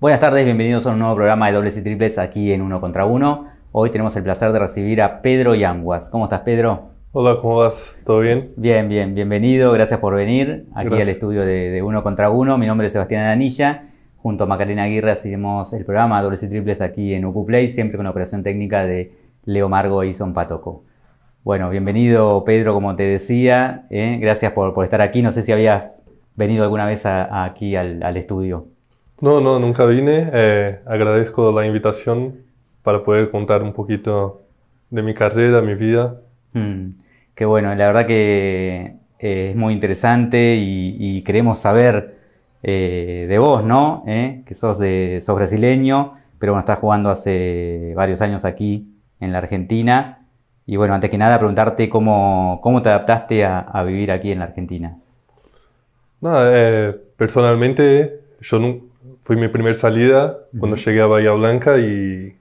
Buenas tardes, bienvenidos a un nuevo programa de dobles y triples aquí en Uno contra Uno. Hoy tenemos el placer de recibir a Pedro Yanguas. ¿Cómo estás, Pedro? Hola, ¿cómo vas? ¿Todo bien? Bien, bien, bienvenido, gracias por venir aquí al estudio de, Uno contra Uno. Mi nombre es Sebastián Danilla, Junto a Macarena Aguirre hacemos el programa dobles y triples aquí en UQ Play, siempre con la operación técnica de Leo Margo y Son Patoco. Bueno, bienvenido Pedro, como te decía. ¿eh? Gracias por, estar aquí. No sé si habías venido alguna vez aquí al, al estudio. No, no, nunca vine. Eh, agradezco la invitación para poder contar un poquito de mi carrera, mi vida. Que hmm, qué bueno, la verdad que eh, es muy interesante y, queremos saber eh, de vos, ¿no? Que sos, de, sos brasileño, pero bueno, estás jugando hace varios años aquí en la Argentina. Y bueno, antes que nada, preguntarte cómo, te adaptaste a, a vivir aquí en la Argentina. personalmente yo nunca fue mi primera salida cuando llegué a Bahía Blanca y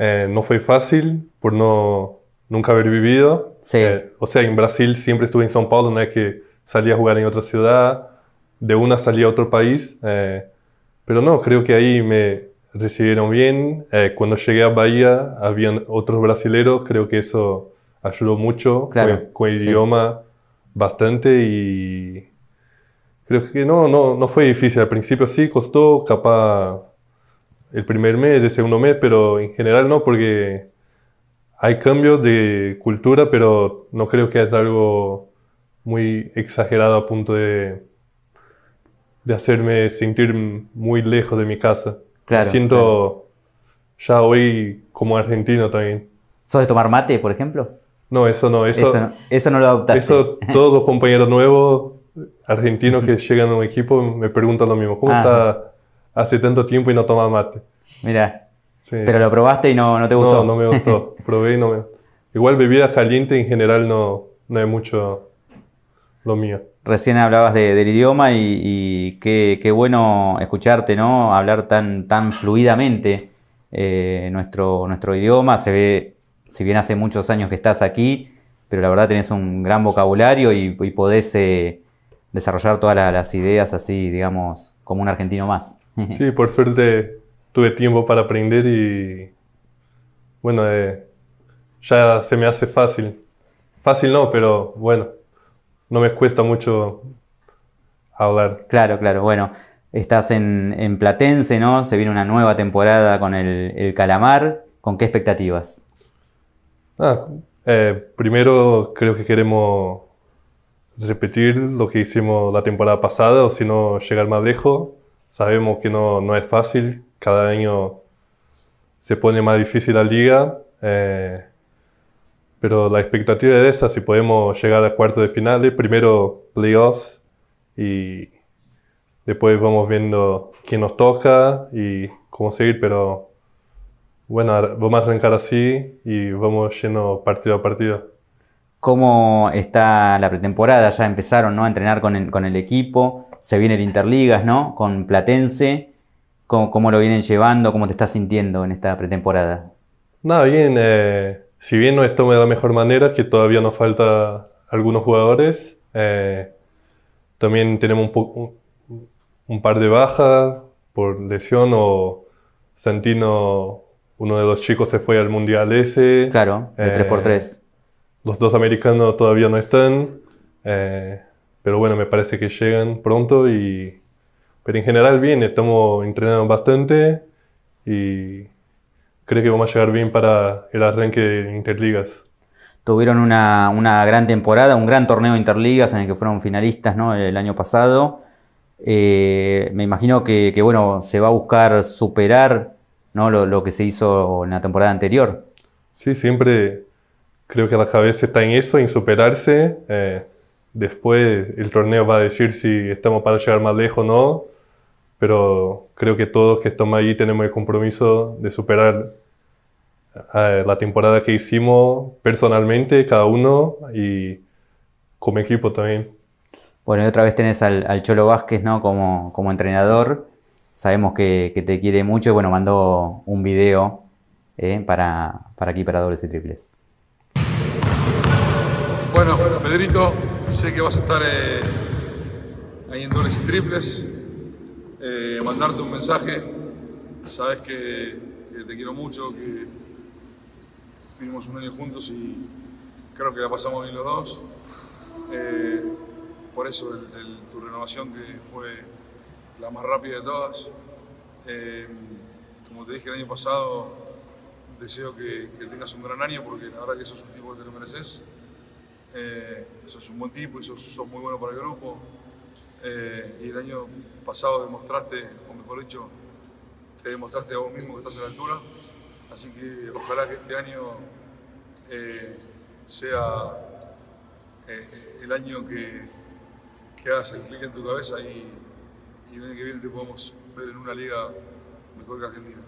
eh, no fue fácil por no nunca haber vivido. Eh, o sea, en Brasil siempre estuve en São Paulo, no es que salí a jugar en otra ciudad, de una salí a otro país, eh, pero no, creo que ahí me recibieron bien. cuando llegué a Bahía había otros brasileros, creo que eso ayudó mucho con, el idioma bastante y Creo que no, no, no fue difícil. Al principio sí costó, capaz el primer mes, el segundo mes, pero en general no, porque hay cambios de cultura, pero no creo que es algo muy exagerado a punto de, de hacerme sentir muy lejos de mi casa. Claro, Siento ya hoy como argentino también. ¿Sos de tomar mate, por ejemplo? No, eso no. Eso, eso, no, eso no lo adoptaste. Eso, todos los compañeros nuevos argentino que llegan a un equipo me preguntan lo mismo. ¿Cómo está hace tanto tiempo y no toma mate? Mira. Pero lo probaste y no, te gustó. No, no me gustó. Probé y no me Igual bebida caliente en general no, no es mucho lo mío. Recién hablabas del idioma y, qué, bueno escucharte, ¿no? Hablar tan, tan fluidamente eh, nuestro, nuestro idioma. Se ve, si bien hace muchos años que estás aquí, pero la verdad tenés un gran vocabulario y, podés eh, desarrollar todas las ideas así, digamos, como un argentino más. Sí, por suerte tuve tiempo para aprender y bueno, eh, ya se me hace fácil. Fácil no, pero bueno, no me cuesta mucho hablar. Claro, claro, bueno. Estás en, Platense, ¿no? Se viene una nueva temporada con el, calamar. ¿Con qué expectativas? Ah, eh, primero creo que queremos repetir lo que hicimos la temporada pasada o si no llegar más lejos. Sabemos que no, es fácil, cada año se pone más difícil la liga, eh, pero la expectativa es esa, si podemos llegar a cuartos de finales, primero playoffs y después vamos viendo quién nos toca y cómo seguir, pero bueno, vamos a arrancar así y vamos lleno partido a partido cómo está la pretemporada, ya empezaron ¿no? a entrenar con el, equipo, se viene el Interligas, ¿no? Con Platense, ¿Cómo, lo vienen llevando? ¿Cómo te estás sintiendo en esta pretemporada? Nada, bien, eh, si bien no esto de la mejor manera, que todavía nos falta algunos jugadores, eh, también tenemos un, par de bajas por lesión o Santino, uno de los chicos se fue al Mundial ese. Claro, de 3x3 los dos americanos todavía no están, eh, pero bueno, me parece que llegan pronto y... Pero en general bien, estamos entrenando bastante y creo que vamos a llegar bien para el arranque de Interligas. Tuvieron una, gran temporada, un gran torneo de Interligas en el que fueron finalistas ¿no? el año pasado. Eh, me imagino que, bueno, se va a buscar superar ¿no? lo que se hizo en la temporada anterior. Sí, siempre creo que la cabeza está en eso, en superarse. Eh, después el torneo va a decir si estamos para llegar más lejos o no, pero creo que todos que estamos allí tenemos el compromiso de superar eh, la temporada que hicimos personalmente, cada uno, y como equipo también. Bueno, y otra vez tenés al, Cholo Vázquez ¿no? como, como entrenador. Sabemos que, te quiere mucho. Bueno, mandó un video eh, para, para aquí, para dobles y triples. Bueno, Pedrito, sé que vas a estar eh, ahí en dobles y triples. Eh, mandarte un mensaje. Sabes que, te quiero mucho, que vivimos un año juntos y creo que la pasamos bien los dos. Eh, por eso tu renovación que fue la más rápida de todas. como te dije el año pasado, deseo que, que, tengas un gran año porque la verdad que sos un tipo que te lo mereces. Eh, sos un buen tipo y sos, muy bueno para el grupo. Eh, y el año pasado demostraste, o mejor dicho, te demostraste a vos mismo que estás a la altura. Así que ojalá que este año eh, sea eh, el año que, hagas el clic en tu cabeza y, el año que viene te podamos ver en una liga mejor que Argentina.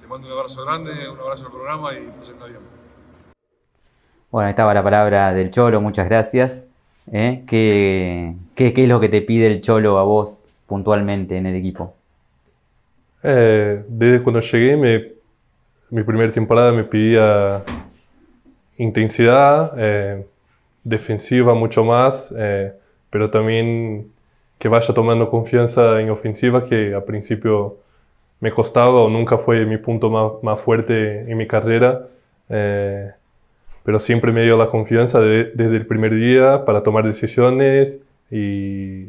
Te mando un abrazo grande, un abrazo al programa y pasen bien. Bueno, estaba la palabra del Cholo, muchas gracias. ¿eh? ¿Qué, es lo que te pide el Cholo a vos puntualmente en el equipo? Eh, desde cuando llegué, mi primera temporada me pedía intensidad, eh, defensiva mucho más, pero también que vaya tomando confianza en ofensiva, que al principio me costaba o nunca fue mi punto más, más fuerte en mi carrera pero siempre me dio la confianza desde el primer día para tomar decisiones y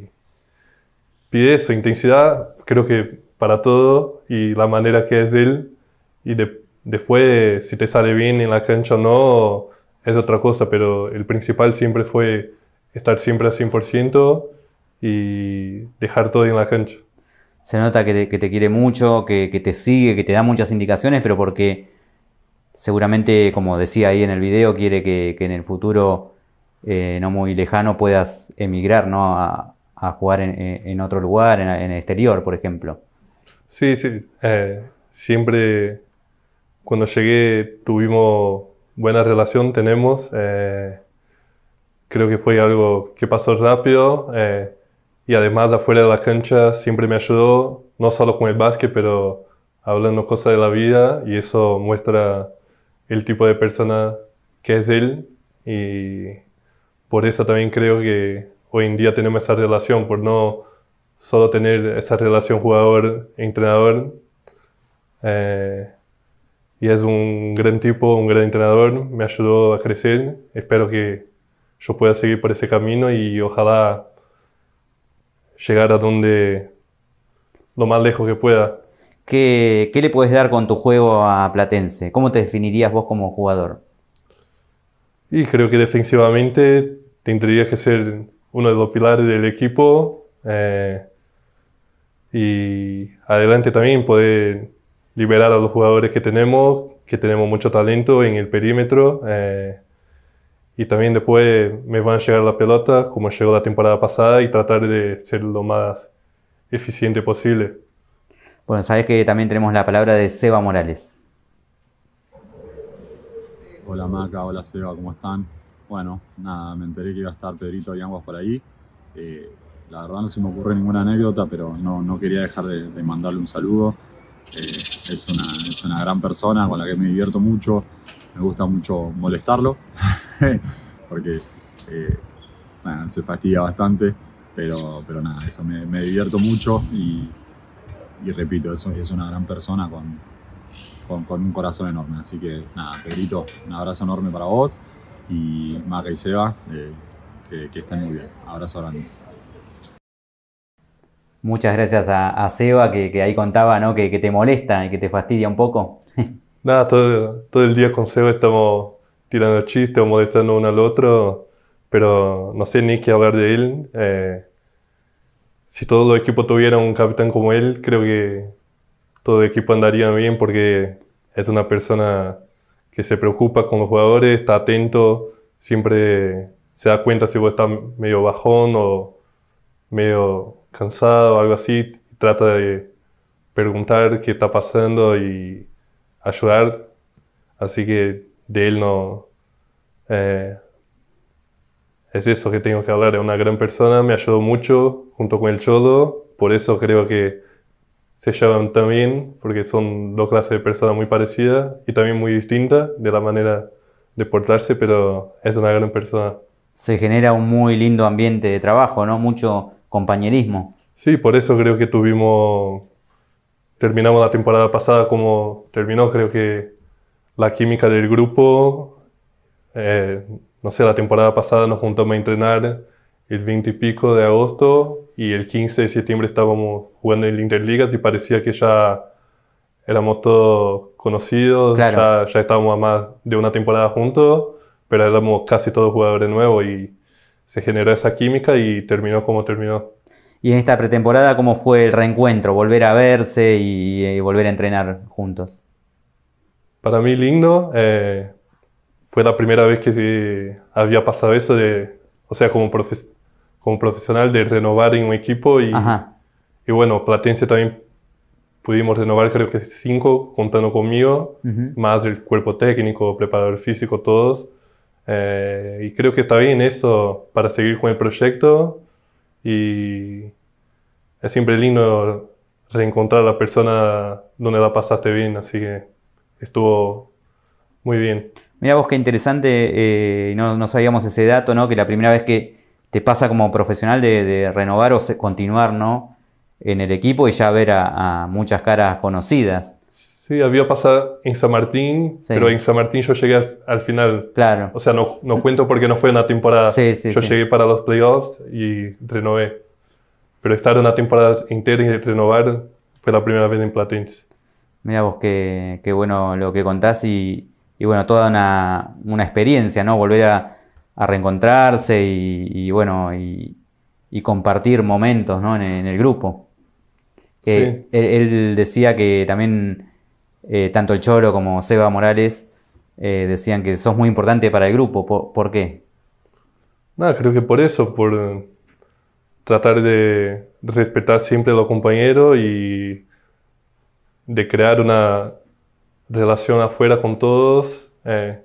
pide su intensidad, creo que para todo y la manera que es él y de, después si te sale bien en la cancha o no es otra cosa, pero el principal siempre fue estar siempre al 100% y dejar todo en la cancha. Se nota que te, quiere mucho, que, que, te sigue, que te da muchas indicaciones, pero porque seguramente, como decía ahí en el video, quiere que, en el futuro eh, no muy lejano puedas emigrar ¿no? a, jugar en, otro lugar, en, el exterior, por ejemplo. Sí, sí. Eh, siempre cuando llegué tuvimos buena relación, tenemos. Eh, creo que fue algo que pasó rápido. y además, afuera de la cancha siempre me ayudó, no solo con el básquet, pero hablando cosas de la vida y eso muestra el tipo de persona que es él y por eso también creo que hoy en día tenemos esa relación, por no solo tener esa relación jugador-entrenador. E eh, y es un gran tipo, un gran entrenador, me ayudó a crecer. Espero que yo pueda seguir por ese camino y ojalá llegar a donde lo más lejos que pueda. ¿Qué, le puedes dar con tu juego a Platense? ¿Cómo te definirías vos como jugador? Y creo que defensivamente tendría que ser uno de los pilares del equipo. Eh, y adelante también poder liberar a los jugadores que tenemos, que tenemos mucho talento en el perímetro. Eh, y también después me van a llegar la pelota, como llegó la temporada pasada, y tratar de ser lo más eficiente posible. Bueno, sabes que también tenemos la palabra de Seba Morales. Hola Maca, hola Seba, ¿cómo están? Bueno, nada, me enteré que iba a estar Pedrito y Aguas por ahí. Eh, la verdad no se me ocurre ninguna anécdota, pero no, quería dejar de, mandarle un saludo. Eh, es, una, gran persona con la que me divierto mucho. Me gusta mucho molestarlo, porque eh, se fastidia bastante, pero, pero nada, eso me, me divierto mucho y, y repito, es, es una gran persona con, con, un corazón enorme. Así que nada, Pedrito, un abrazo enorme para vos y Maca y Seba, eh, que, estén muy bien. Abrazo grande. Muchas gracias a, Seba, que, ahí contaba ¿no? que, te molesta y que te fastidia un poco. Nada, todo, el día con Seba estamos tirando chistes o molestando uno al otro, pero no sé ni qué hablar de él. Eh, si todo el equipo tuviera un capitán como él, creo que todo el equipo andaría bien porque es una persona que se preocupa con los jugadores, está atento, siempre se da cuenta si vos está medio bajón o medio cansado o algo así, trata de preguntar qué está pasando y ayudar. Así que de él no, eh, es eso que tengo que hablar. Es una gran persona, me ayudó mucho junto con el Cholo. Por eso creo que se llevan tan bien, porque son dos clases de personas muy parecidas y también muy distintas de la manera de portarse, pero es una gran persona. Se genera un muy lindo ambiente de trabajo, ¿no? Mucho compañerismo. Sí, por eso creo que tuvimos. Terminamos la temporada pasada como terminó. Creo que la química del grupo. Eh, no sé, la temporada pasada nos juntamos a entrenar el 20 y pico de agosto y el 15 de septiembre estábamos jugando en el Interligas y parecía que ya éramos todos conocidos, ya, estábamos más de una temporada juntos, pero éramos casi todos jugadores nuevos y se generó esa química y terminó como terminó. ¿Y en esta pretemporada cómo fue el reencuentro? Volver a verse y, volver a entrenar juntos. Para mí lindo, eh, fue la primera vez que había pasado eso de, o sea, como, como profesional de renovar en un equipo y, y bueno, Platense también pudimos renovar creo que cinco contando conmigo, más el cuerpo técnico, preparador físico, todos. Eh, y creo que está bien eso para seguir con el proyecto y es siempre lindo reencontrar a la persona donde la pasaste bien, así que estuvo muy bien. Mira vos qué interesante, eh, no, sabíamos ese dato, ¿no? Que la primera vez que te pasa como profesional de, renovar o continuar, ¿no? En el equipo y ya ver a, muchas caras conocidas. Sí, había pasado en San Martín, pero en San Martín yo llegué al final. Claro. O sea, no, cuento porque no fue una temporada. Sí, sí, yo llegué para los playoffs y renové. Pero estar una temporada entera y renovar fue la primera vez en Platense. Mira vos qué, qué bueno lo que contás y, y bueno, toda una, experiencia, ¿no? Volver a, reencontrarse y, bueno, y, compartir momentos, ¿no? En, el grupo. Eh, él, decía que también eh, tanto el Choro como Seba Morales eh, decían que sos muy importante para el grupo. ¿Por, qué? Nada, creo que por eso, por tratar de respetar siempre a los compañeros y de crear una, relación afuera con todos. Eh,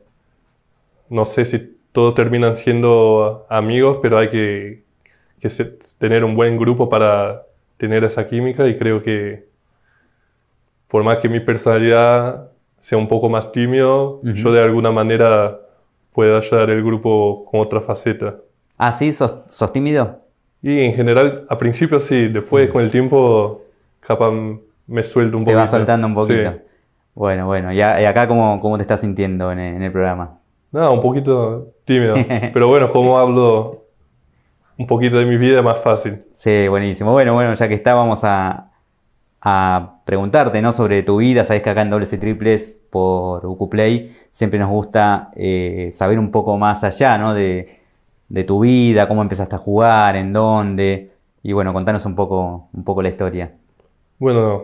no sé si todos terminan siendo amigos, pero hay que, tener un buen grupo para tener esa química y creo que por más que mi personalidad sea un poco más tímido, yo de alguna manera puedo ayudar el grupo con otra faceta. Ah, sí, ¿Sos, tímido. Y en general, a principio sí, después mm. con el tiempo capaz me suelto un poquito. Te va soltando un poquito. Bueno, bueno. ¿Y, acá cómo, cómo, te estás sintiendo en el, programa? No, un poquito tímido. pero bueno, como hablo un poquito de mi vida, más fácil. Sí, buenísimo. Bueno, bueno, ya que está, vamos a, preguntarte ¿no? sobre tu vida. Sabes que acá en Dobles y Triples por UcuPlay siempre nos gusta eh, saber un poco más allá ¿no? de, de, tu vida, cómo empezaste a jugar, en dónde. Y bueno, contanos un poco, un poco la historia. Bueno,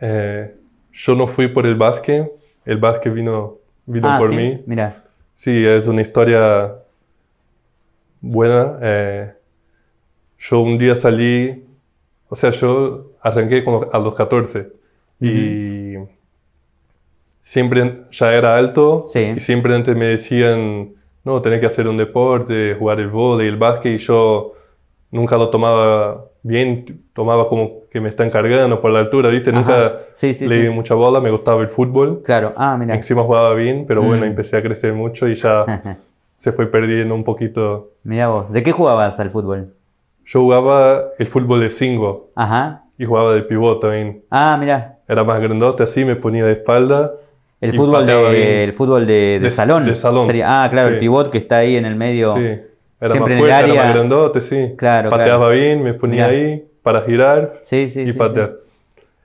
eh, yo no fui por el básquet, el básquet vino, vino ah, por ¿sí? mí. Mira. Sí, es una historia buena. Eh, yo un día salí, o sea, yo arranqué a los 14 y siempre ya era alto y siempre antes me decían, no, tenés que hacer un deporte, jugar el vóley, el básquet y yo nunca lo tomaba bien tomaba como que me están cargando por la altura, ¿viste? Nunca leí mucha bola, me gustaba el fútbol. Claro, ah, mira. Encima jugaba bien, pero bueno, mm. empecé a crecer mucho y ya se fue perdiendo un poquito. Mira vos, ¿de qué jugabas al fútbol? Yo jugaba el fútbol de cinco Ajá. Y jugaba de pivot también. Ah, mira. Era más grandote así, me ponía de espalda. El fútbol de, el fútbol de, salón. De salón. Sería, ah, claro, el pivot que está ahí en el medio. Sí. Era Siempre más fuerte, Era más grandote, sí. Claro, Pateaba bien, me ponía ahí para girar y patear.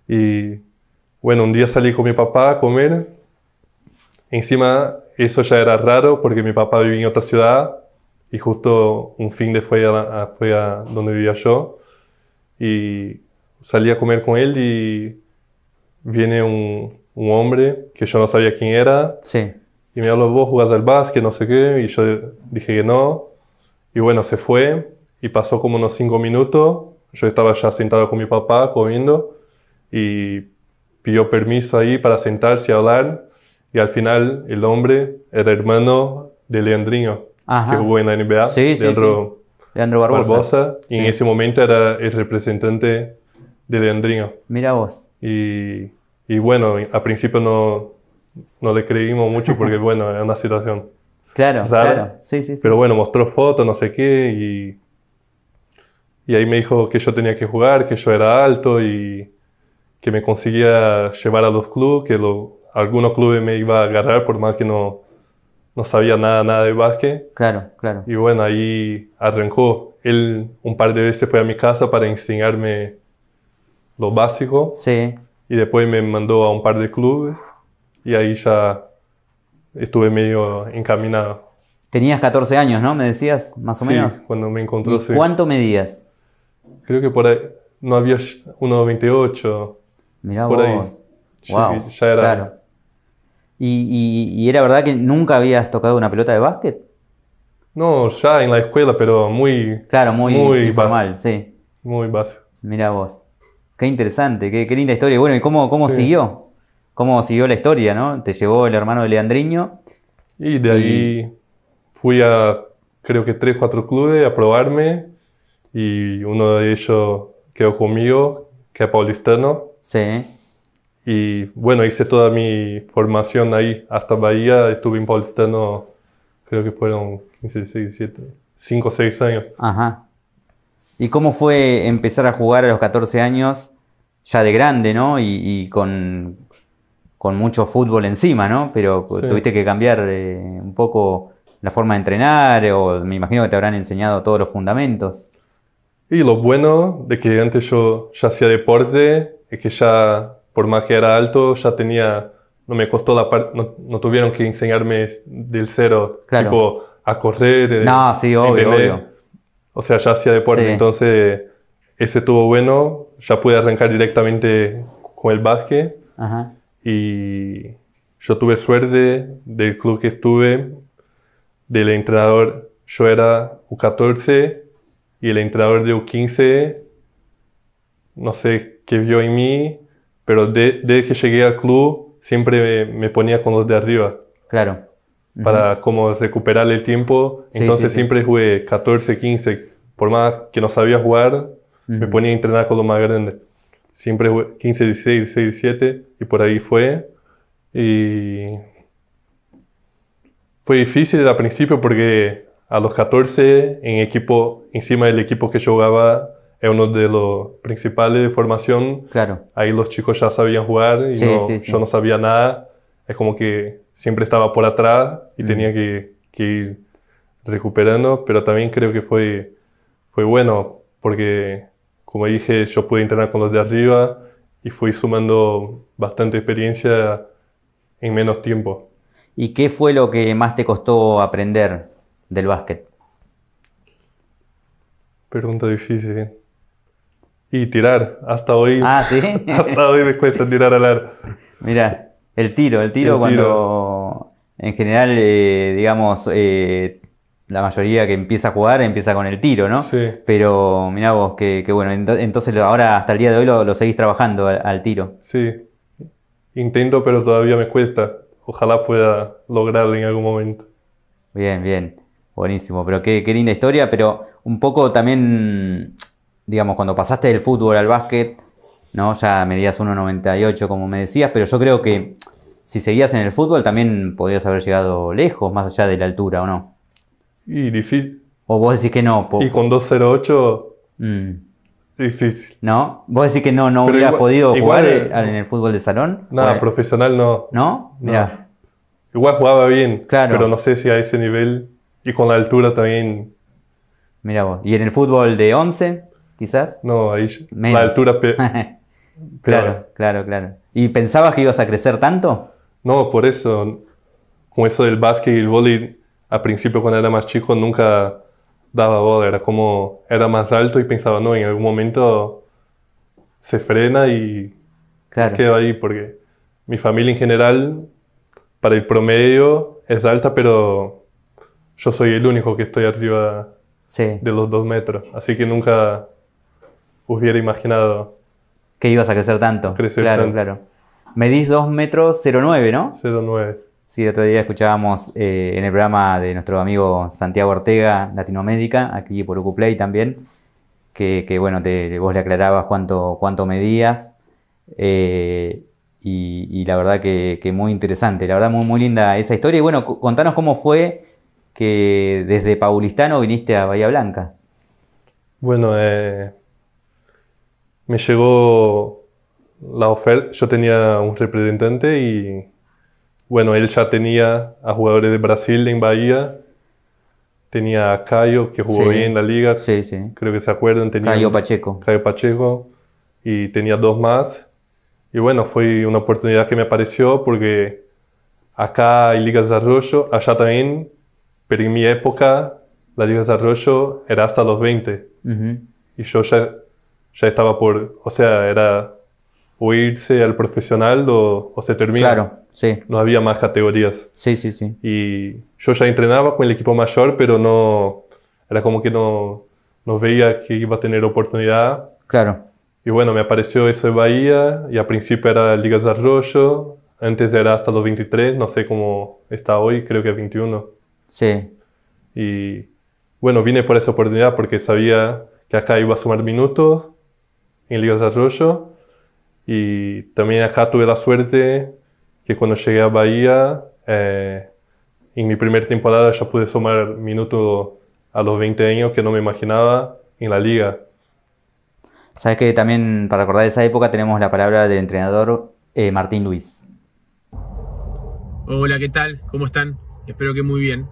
Y bueno, un día salí con mi papá a comer. Encima, eso ya era raro porque mi papá vivía en otra ciudad y justo un fin de fue a, fue a donde vivía yo. Y salí a comer con él y viene un, un hombre que yo no sabía quién era. Sí. Y me habló, vos jugás al básquet, no sé qué. Y yo dije que no. Y bueno, se fue y pasó como unos cinco minutos. Yo estaba ya sentado con mi papá comiendo y pidió permiso ahí para sentarse y hablar. Y al final el hombre era hermano de Leandrinho, que jugó en la NBA, Leandro, sí, Barbosa. y en ese momento era el representante de Leandrinho. Mira vos. Y, bueno, a principio no, no le creímos mucho porque bueno, era una situación Claro, claro. Sí, sí, sí. Pero bueno, mostró fotos, no sé qué, y. ahí me dijo que yo tenía que jugar, que yo era alto y que me conseguía llevar a los clubes, que lo, algunos clubes me iba a agarrar por más que no, no sabía nada, nada de básquet. Claro, claro. Y bueno, ahí arrancó. Él un par de veces fue a mi casa para enseñarme lo básico. Sí. Y después me mandó a un par de clubes y ahí ya estuve medio encaminado. Tenías 14 años, ¿no? Me decías, más o sí, menos. cuando me encontró, ¿Cuánto medías? Creo que por ahí no había 1,28. Mirá vos. Wow, ya era. Claro. ¿Y, era verdad que nunca habías tocado una pelota de básquet? No, ya en la escuela, pero muy. Claro, muy, informal, sí. Muy básico. Mirá vos. Qué interesante, qué, linda historia. Bueno, ¿y cómo, cómo siguió? cómo siguió la historia, ¿no? Te llevó el hermano de Leandriño. Y de ahí fui a creo que tres, cuatro clubes a probarme y uno de ellos quedó conmigo, que es paulistano. Sí. Y bueno, hice toda mi formación ahí hasta Bahía, estuve en paulistano creo que fueron 15, 6, 7. 5 6 años. Ajá. ¿Y cómo fue empezar a jugar a los 14 años, ya de grande, ¿no? y con, con mucho fútbol encima, ¿no? Pero tuviste que cambiar eh, un poco la forma de entrenar o me imagino que te habrán enseñado todos los fundamentos. Y lo bueno de que antes yo ya hacía deporte es que ya, por más que era alto, ya tenía, no me costó la parte, no, tuvieron que enseñarme del cero, claro. tipo a correr. Eh, no, sí, obvio, obvio. O sea, ya hacía deporte, entonces ese estuvo bueno, ya pude arrancar directamente con el básquet. Ajá. Y yo tuve suerte del club que estuve, del entrenador, yo era U14 y el entrenador de U15, no sé qué vio en mí, pero desde que llegué al club siempre me, ponía con los de arriba. Claro. Para como recuperar el tiempo. Entonces siempre jugué 14, 15. Por más que no sabía jugar, me ponía a entrenar con los más grandes siempre 15, 16, 16, 17 y por ahí fue. Y fue difícil al principio porque a los 14 en equipo, encima del equipo que jugaba es uno de los principales de formación. Claro. Ahí los chicos ya sabían jugar y yo no sabía nada. Es como que siempre estaba por atrás y mm. tenía que, ir recuperando, pero también creo que fue, fue bueno porque como dije, yo pude entrenar con los de arriba y fui sumando bastante experiencia en menos tiempo. ¿Y qué fue lo que más te costó aprender del básquet? Pregunta difícil. ¿eh? Y tirar, hasta hoy. Ah, sí. hasta hoy me cuesta tirar al arco. Mira, el tiro, el tiro cuando en general, eh, digamos, eh, la mayoría que empieza a jugar empieza con el tiro, ¿no? Sí. Pero mirá vos, qué bueno, entonces ahora hasta el día de hoy lo, seguís trabajando al, tiro. Sí, intento, pero todavía me cuesta. Ojalá pueda lograrlo en algún momento. Bien, bien, buenísimo. Pero qué, qué linda historia, pero un poco también, digamos, cuando pasaste del fútbol al básquet, ¿no? Ya medías 1,98 como me decías, pero yo creo que si seguías en el fútbol también podías haber llegado lejos, más allá de la altura, ¿o no? Y difícil. O vos decís que no. Y con 208. 8 mm. Difícil. ¿No? ¿Vos decís que no, no hubiera podido jugar en el fútbol de salón? Nada, profesional no. ¿No? Mira... Igual jugaba bien. Claro. Pero no sé si a ese nivel. Y con la altura también. Mira vos. ¿Y en el fútbol de 11, quizás? No, ahí. La altura. Pe claro, claro, claro. ¿Y pensabas que ibas a crecer tanto? No, por eso. Con eso del básquet y el voleibol a principio cuando era más chico nunca daba bola, era como, era más alto y pensaba, no, en algún momento se frena y queda quedo ahí, porque mi familia en general, para el promedio, es alta, pero yo soy el único que estoy arriba de los dos metros, así que nunca hubiera imaginado. Que ibas a crecer tanto. Crecer claro, claro. Medís 2 metros 09, ¿no? 09. Sí, el otro día escuchábamos eh, en el programa de nuestro amigo Santiago Ortega, Latinoamérica, aquí por Ucuplay también, que, bueno, vos le aclarabas cuánto, cuánto medías. Eh, y, la verdad que, muy interesante, la verdad muy, muy linda esa historia. Y bueno, contanos cómo fue que desde Paulistano viniste a Bahía Blanca. Bueno, eh, me llegó la oferta, yo tenía un representante y bueno, él ya tenía a jugadores de Brasil en Bahía. Tenía a Cayo, que jugó bien en la liga. Sí, sí. Creo que se acuerdan. Tenía Cayo Pacheco. Cayo Pacheco. Y tenía dos más. Y bueno, fue una oportunidad que me apareció porque acá hay Liga de Desarrollo, allá también, pero en mi época la Liga de Desarrollo era hasta los 20. Y yo ya, ya estaba por, o sea, era o irse al profesional o, se termina. Claro. No había más categorías. Sí, sí, sí. Y yo ya entrenaba con el equipo mayor, pero no. Era como que no, no veía que iba a tener oportunidad. Claro. Y bueno, me apareció ese Bahía, y al principio era Ligas de Arroyo, antes era hasta los 23, no sé cómo está hoy, creo que 21. Sí. Y bueno, vine por esa oportunidad porque sabía que acá iba a sumar minutos en Ligas de Arroyo. Y también acá tuve la suerte cuando llegué a Bahía, eh, en mi primera temporada ya pude sumar minutos a los 20 años que no me imaginaba en la liga. Sabes que también para recordar esa época tenemos la palabra del entrenador eh, Martín Luis. Hola, ¿qué tal? ¿Cómo están? Espero que muy bien.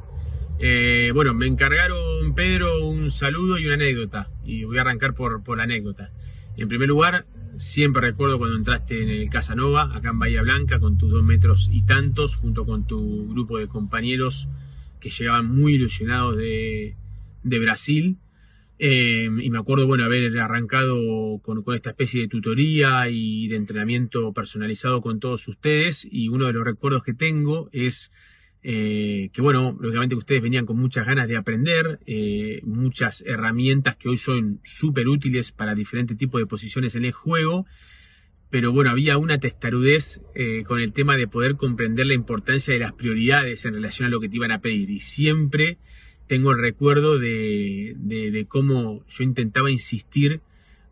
Eh, bueno, me encargaron, Pedro, un saludo y una anécdota. Y voy a arrancar por, por la anécdota. En primer lugar, Siempre recuerdo cuando entraste en el Casanova, acá en Bahía Blanca, con tus dos metros y tantos, junto con tu grupo de compañeros que llegaban muy ilusionados de, de Brasil. Eh, y me acuerdo, bueno, haber arrancado con, esta especie de tutoría y de entrenamiento personalizado con todos ustedes. Y uno de los recuerdos que tengo es eh, que bueno, lógicamente ustedes venían con muchas ganas de aprender, eh, muchas herramientas que hoy son súper útiles para diferentes tipos de posiciones en el juego, pero bueno, había una testarudez eh, con el tema de poder comprender la importancia de las prioridades en relación a lo que te iban a pedir, y siempre tengo el recuerdo de cómo yo intentaba insistir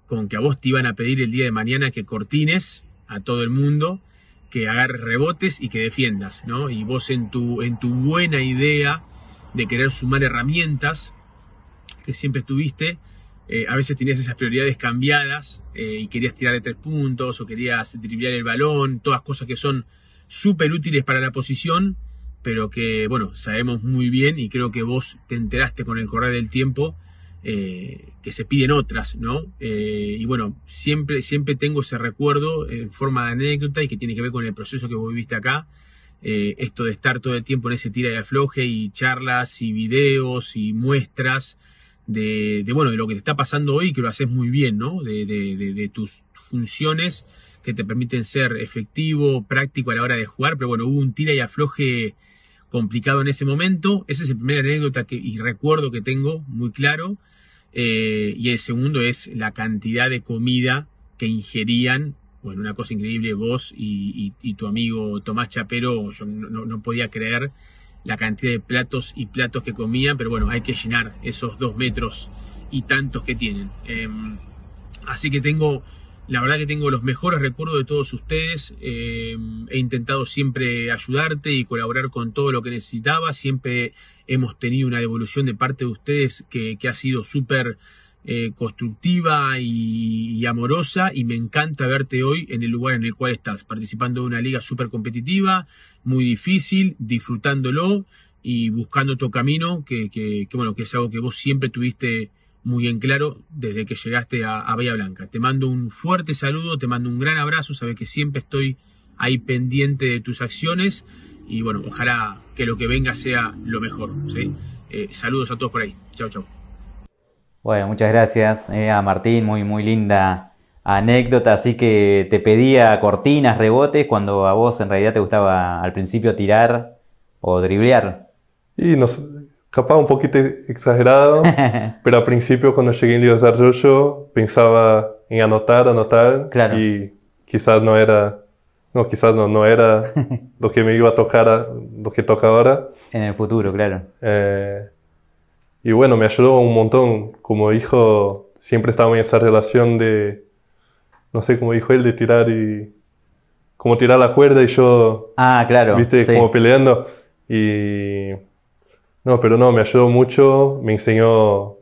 con que a vos te iban a pedir el día de mañana que cortines a todo el mundo, que agarres rebotes y que defiendas, ¿no? Y vos en tu, en tu buena idea de querer sumar herramientas que siempre tuviste, eh, a veces tenías esas prioridades cambiadas eh, y querías tirar de tres puntos o querías driblar el balón, todas cosas que son súper útiles para la posición, pero que, bueno, sabemos muy bien y creo que vos te enteraste con el correr del tiempo eh, que se piden otras, ¿no? Eh, y bueno, siempre, siempre tengo ese recuerdo en forma de anécdota y que tiene que ver con el proceso que vos viviste acá. Eh, esto de estar todo el tiempo en ese tira y afloje y charlas y videos y muestras de, bueno, de lo que te está pasando hoy que lo haces muy bien, ¿no? De, de, tus funciones que te permiten ser efectivo, práctico a la hora de jugar, pero bueno, hubo un tira y afloje complicado en ese momento. Esa es la primera anécdota que, y recuerdo que tengo muy claro. Eh, y el segundo es la cantidad de comida que ingerían. Bueno, una cosa increíble, vos y, tu amigo Tomás Chapero, yo no, podía creer la cantidad de platos y platos que comían, pero bueno, hay que llenar esos dos metros y tantos que tienen. Em, así que tengo la verdad que tengo los mejores recuerdos de todos ustedes. Eh, he intentado siempre ayudarte y colaborar con todo lo que necesitaba. Siempre hemos tenido una devolución de parte de ustedes que, ha sido súper eh, constructiva y, amorosa. Y me encanta verte hoy en el lugar en el cual estás, participando de una liga súper competitiva, muy difícil, disfrutándolo y buscando tu camino, que, que, bueno, que es algo que vos siempre tuviste muy bien, claro desde que llegaste a, Bahía Blanca. Te mando un fuerte saludo, te mando un gran abrazo, sabes que siempre estoy ahí pendiente de tus acciones y bueno, ojalá que lo que venga sea lo mejor. Eh, saludos a todos por ahí. Chao, chao. Bueno, muchas gracias eh, a Martín, muy, muy linda anécdota. Así que te pedía cortinas, rebotes, cuando a vos en realidad te gustaba al principio tirar o driblear. Y nos, capaz un poquito exagerado, pero al principio cuando llegué en de Arroyo pensaba en anotar, anotar y quizás no era, no, quizás no, no era lo que me iba a tocar, a, lo que toca ahora. En el futuro, claro. Eh, y bueno, me ayudó un montón. Como dijo, siempre estaba en esa relación de, no sé, cómo dijo él, de tirar y... Como tirar la cuerda y yo... Ah, claro. Viste, como peleando. Y no, pero no, me ayudó mucho, me enseñó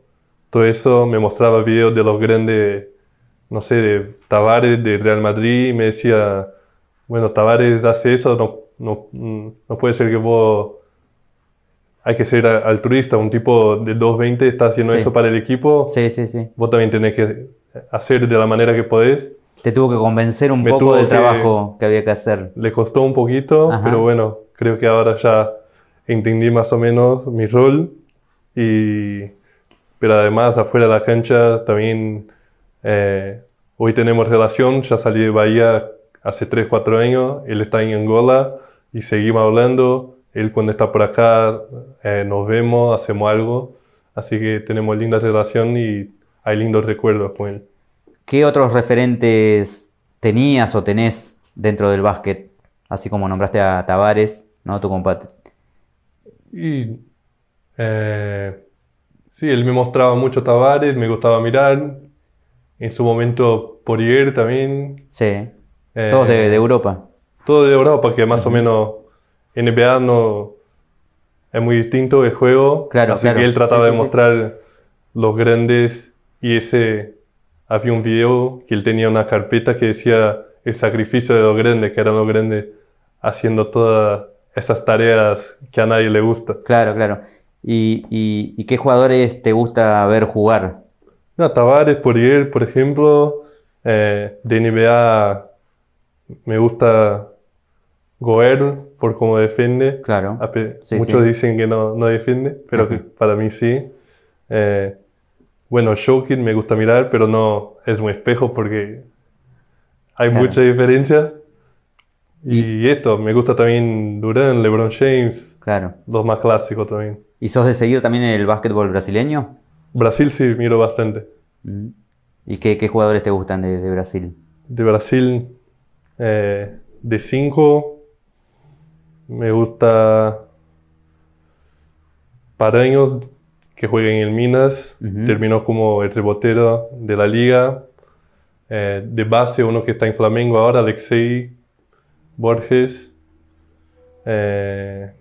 todo eso, me mostraba videos de los grandes, no sé, de Tavares, de Real Madrid, y me decía, bueno, Tavares hace eso, no, no, puede ser que vos... Hay que ser altruista, un tipo de 2.20 está haciendo eso para el equipo. Sí, sí, sí. Vos también tenés que hacer de la manera que podés. Te tuvo que convencer un poco del trabajo que había que hacer. Le costó un poquito, pero bueno, creo que ahora ya entendí más o menos mi rol, y, pero además afuera de la cancha también eh, hoy tenemos relación, ya salí de Bahía hace 3, 4 años, él está en Angola y seguimos hablando, él cuando está por acá eh, nos vemos, hacemos algo, así que tenemos linda relación y hay lindos recuerdos con él. ¿Qué otros referentes tenías o tenés dentro del básquet? Así como nombraste a Tavares, ¿no? tu, compa y eh, sí, él me mostraba mucho Tavares, me gustaba mirar. En su momento Porier también. Sí. Eh, todos de, Europa. Todos de Europa, que más o menos NBA no es muy distinto el juego. Claro, así que él trataba de mostrar los grandes y ese había un video que él tenía una carpeta que decía el sacrificio de los grandes, que eran los grandes haciendo toda esas tareas que a nadie le gusta. Claro, claro. ¿Y, y, qué jugadores te gusta ver jugar? No, Tavares, por ejemplo, eh, de NBA me gusta Goer por cómo defiende. Claro. Muchos dicen que no, no defiende, pero para mí sí. Eh, bueno, Shokin me gusta mirar, pero no es un espejo porque hay mucha diferencia. Y, esto, me gusta también Durán, LeBron James. Claro. Dos más clásicos también. ¿Y sos de seguir también el básquetbol brasileño? Brasil sí, miro bastante. Mm. ¿Y qué, jugadores te gustan de, Brasil? De Brasil, eh, de 5, me gusta Paraños, que juega en el Minas, terminó como el rebotero de la liga. Eh, de base, uno que está en Flamengo ahora, Alexei Borges. Eh,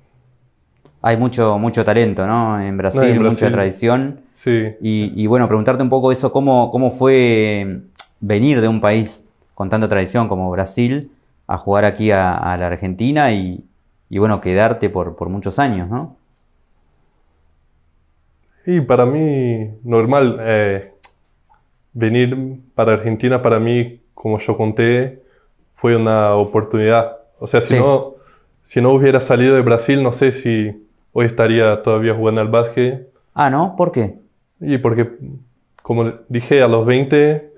Hay mucho, mucho talento, ¿no? En Brasil, mucha tradición. Sí. Y, bueno, preguntarte un poco eso, ¿cómo, fue venir de un país con tanta tradición como Brasil a jugar aquí a, la Argentina y, bueno, quedarte por, muchos años, ¿no? Y para mí, normal, eh, venir para Argentina, para mí, como yo conté, fue una oportunidad. O sea, si, no, hubiera salido de Brasil, no sé si hoy estaría todavía jugando al básquet. Ah, ¿no? ¿Por qué? Y porque, como dije, a los 20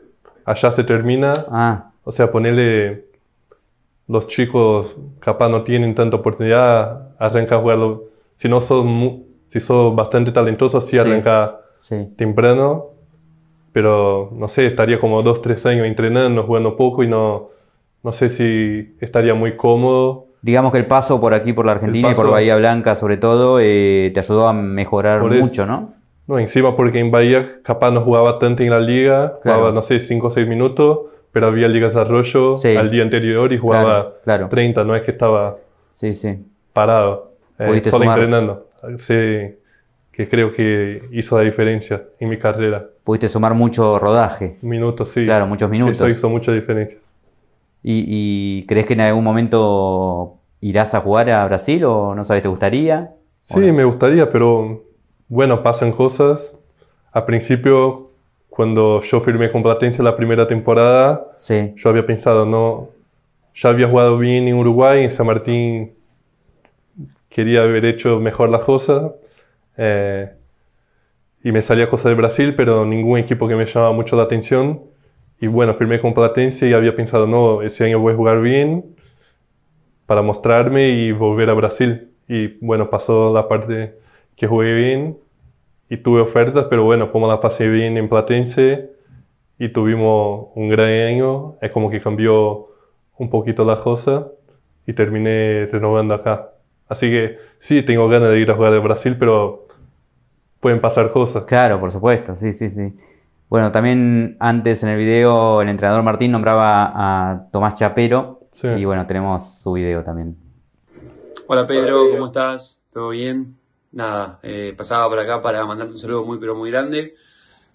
allá se termina. Ah. O sea, ponerle los chicos capaz no tienen tanta oportunidad, arranca a jugarlo. Si no son, si son bastante talentosos, sí, sí. arranca temprano. Pero no sé, estaría como dos, tres años entrenando, jugando poco y no, no sé si estaría muy cómodo. Digamos que el paso por aquí, por la Argentina y por Bahía Blanca sobre todo, eh, te ayudó a mejorar mucho, ¿no? No, encima porque en Bahía capaz no jugaba tanto en la liga, jugaba, no sé, 5 o 6 minutos, pero había Liga Desarrollo al día anterior y jugaba claro, 30, no es que estaba sí, sí. parado, eh, entrenando. que creo que hizo la diferencia en mi carrera. Pudiste sumar mucho rodaje. Minutos, sí. Claro, muchos minutos. Eso hizo mucha diferencia. ¿Y, crees que en algún momento irás a jugar a Brasil o no sabes, te gustaría? Sí, me gustaría, pero bueno, pasan cosas. Al principio, cuando yo firmé con Platense la primera temporada, yo había pensado, no, ya había jugado bien en Uruguay, en San Martín quería haber hecho mejor las cosas. Eh, y me salía cosas de Brasil, pero ningún equipo que me llamaba mucho la atención. Y bueno, firmé con Platense y había pensado, no, ese año voy a jugar bien para mostrarme y volver a Brasil. Y bueno, pasó la parte que jugué bien y tuve ofertas, pero bueno, como la pasé bien en Platense y tuvimos un gran año, es como que cambió un poquito la cosa y terminé renovando acá. Así que sí, tengo ganas de ir a jugar a Brasil, pero pueden pasar cosas. Claro, por supuesto, sí, sí, sí. Bueno, también antes en el video el entrenador Martín nombraba a Tomás Chapero y bueno, tenemos su video también. Hola Pedro, ¿cómo estás? ¿Todo bien? Nada, eh, pasaba por acá para mandarte un saludo muy pero muy grande.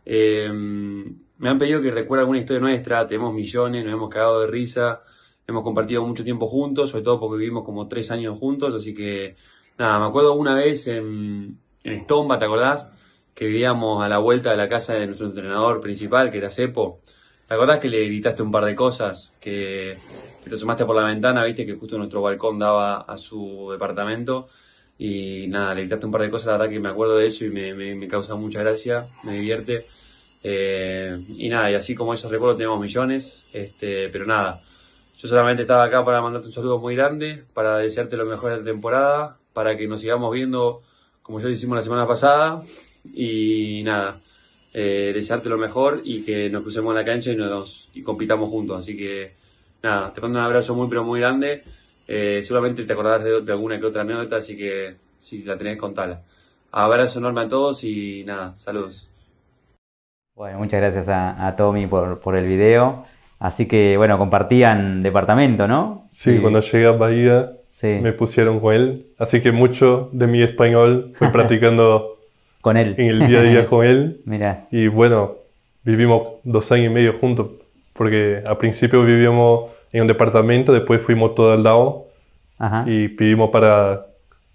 Eh, me han pedido que recuerde alguna historia nuestra, tenemos millones, nos hemos cagado de risa, hemos compartido mucho tiempo juntos, sobre todo porque vivimos como tres años juntos, así que nada, me acuerdo una vez en, en Estomba, ¿te acordás? que vivíamos a la vuelta de la casa de nuestro entrenador principal, que era Cepo. ¿Te acordás que le gritaste un par de cosas? Que, te asomaste por la ventana, viste que justo nuestro balcón daba a su departamento. Y nada, le gritaste un par de cosas, la verdad que me acuerdo de eso y me, causa mucha gracia, me divierte. Eh, y nada, y así como esos recuerdos tenemos millones, este, pero nada, yo solamente estaba acá para mandarte un saludo muy grande, para desearte lo mejor de la temporada, para que nos sigamos viendo como ya lo hicimos la semana pasada, y nada, eh, desearte lo mejor y que nos crucemos en la cancha y nos y compitamos juntos. Así que nada, te mando un abrazo muy pero muy grande. Eh, seguramente te acordarás de, de, alguna que otra nota así que si la tenés, contala. Abrazo enorme a todos y nada, saludos. Bueno, muchas gracias a, Tommy por, por, el video. Así que bueno, compartían departamento, ¿no? Sí, cuando llegué a Bahía me pusieron con él. Así que mucho de mi español fue practicando con él. En el día a día con él. Mira. Y bueno, vivimos dos años y medio juntos, porque al principio vivíamos en un departamento, después fuimos todos al lado y vivimos para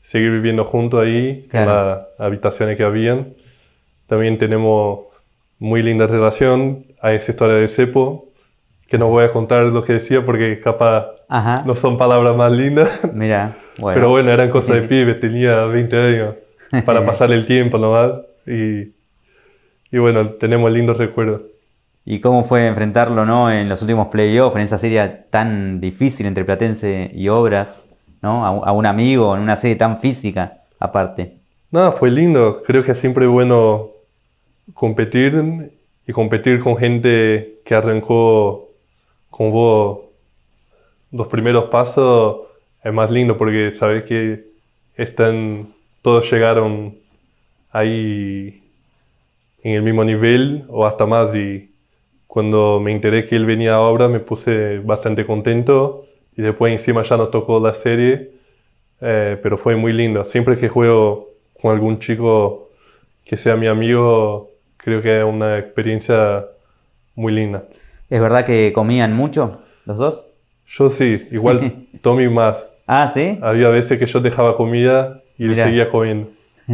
seguir viviendo juntos ahí, con en las habitaciones que habían. También tenemos muy linda relación, a esa historia del cepo, que no voy a contar lo que decía porque capaz no son palabras más lindas. Pero bueno, eran cosas de pibe, tenía 20 años. para pasar el tiempo nomás. Y, y bueno, tenemos lindos recuerdos. ¿Y cómo fue enfrentarlo ¿no? en los últimos playoffs, en esa serie tan difícil entre Platense y Obras, ¿no? a, un amigo, en una serie tan física aparte? No, fue lindo. Creo que siempre es bueno competir y competir con gente que arrancó con vos los primeros pasos es más lindo porque sabes que están todos llegaron ahí en el mismo nivel o hasta más y cuando me enteré que él venía a obra me puse bastante contento y después encima ya nos tocó la serie, eh, pero fue muy lindo. Siempre que juego con algún chico que sea mi amigo, creo que es una experiencia muy linda. ¿Es verdad que comían mucho los dos? Yo sí, igual Tommy más. ah, sí. Había veces que yo dejaba comida y seguía jodiendo.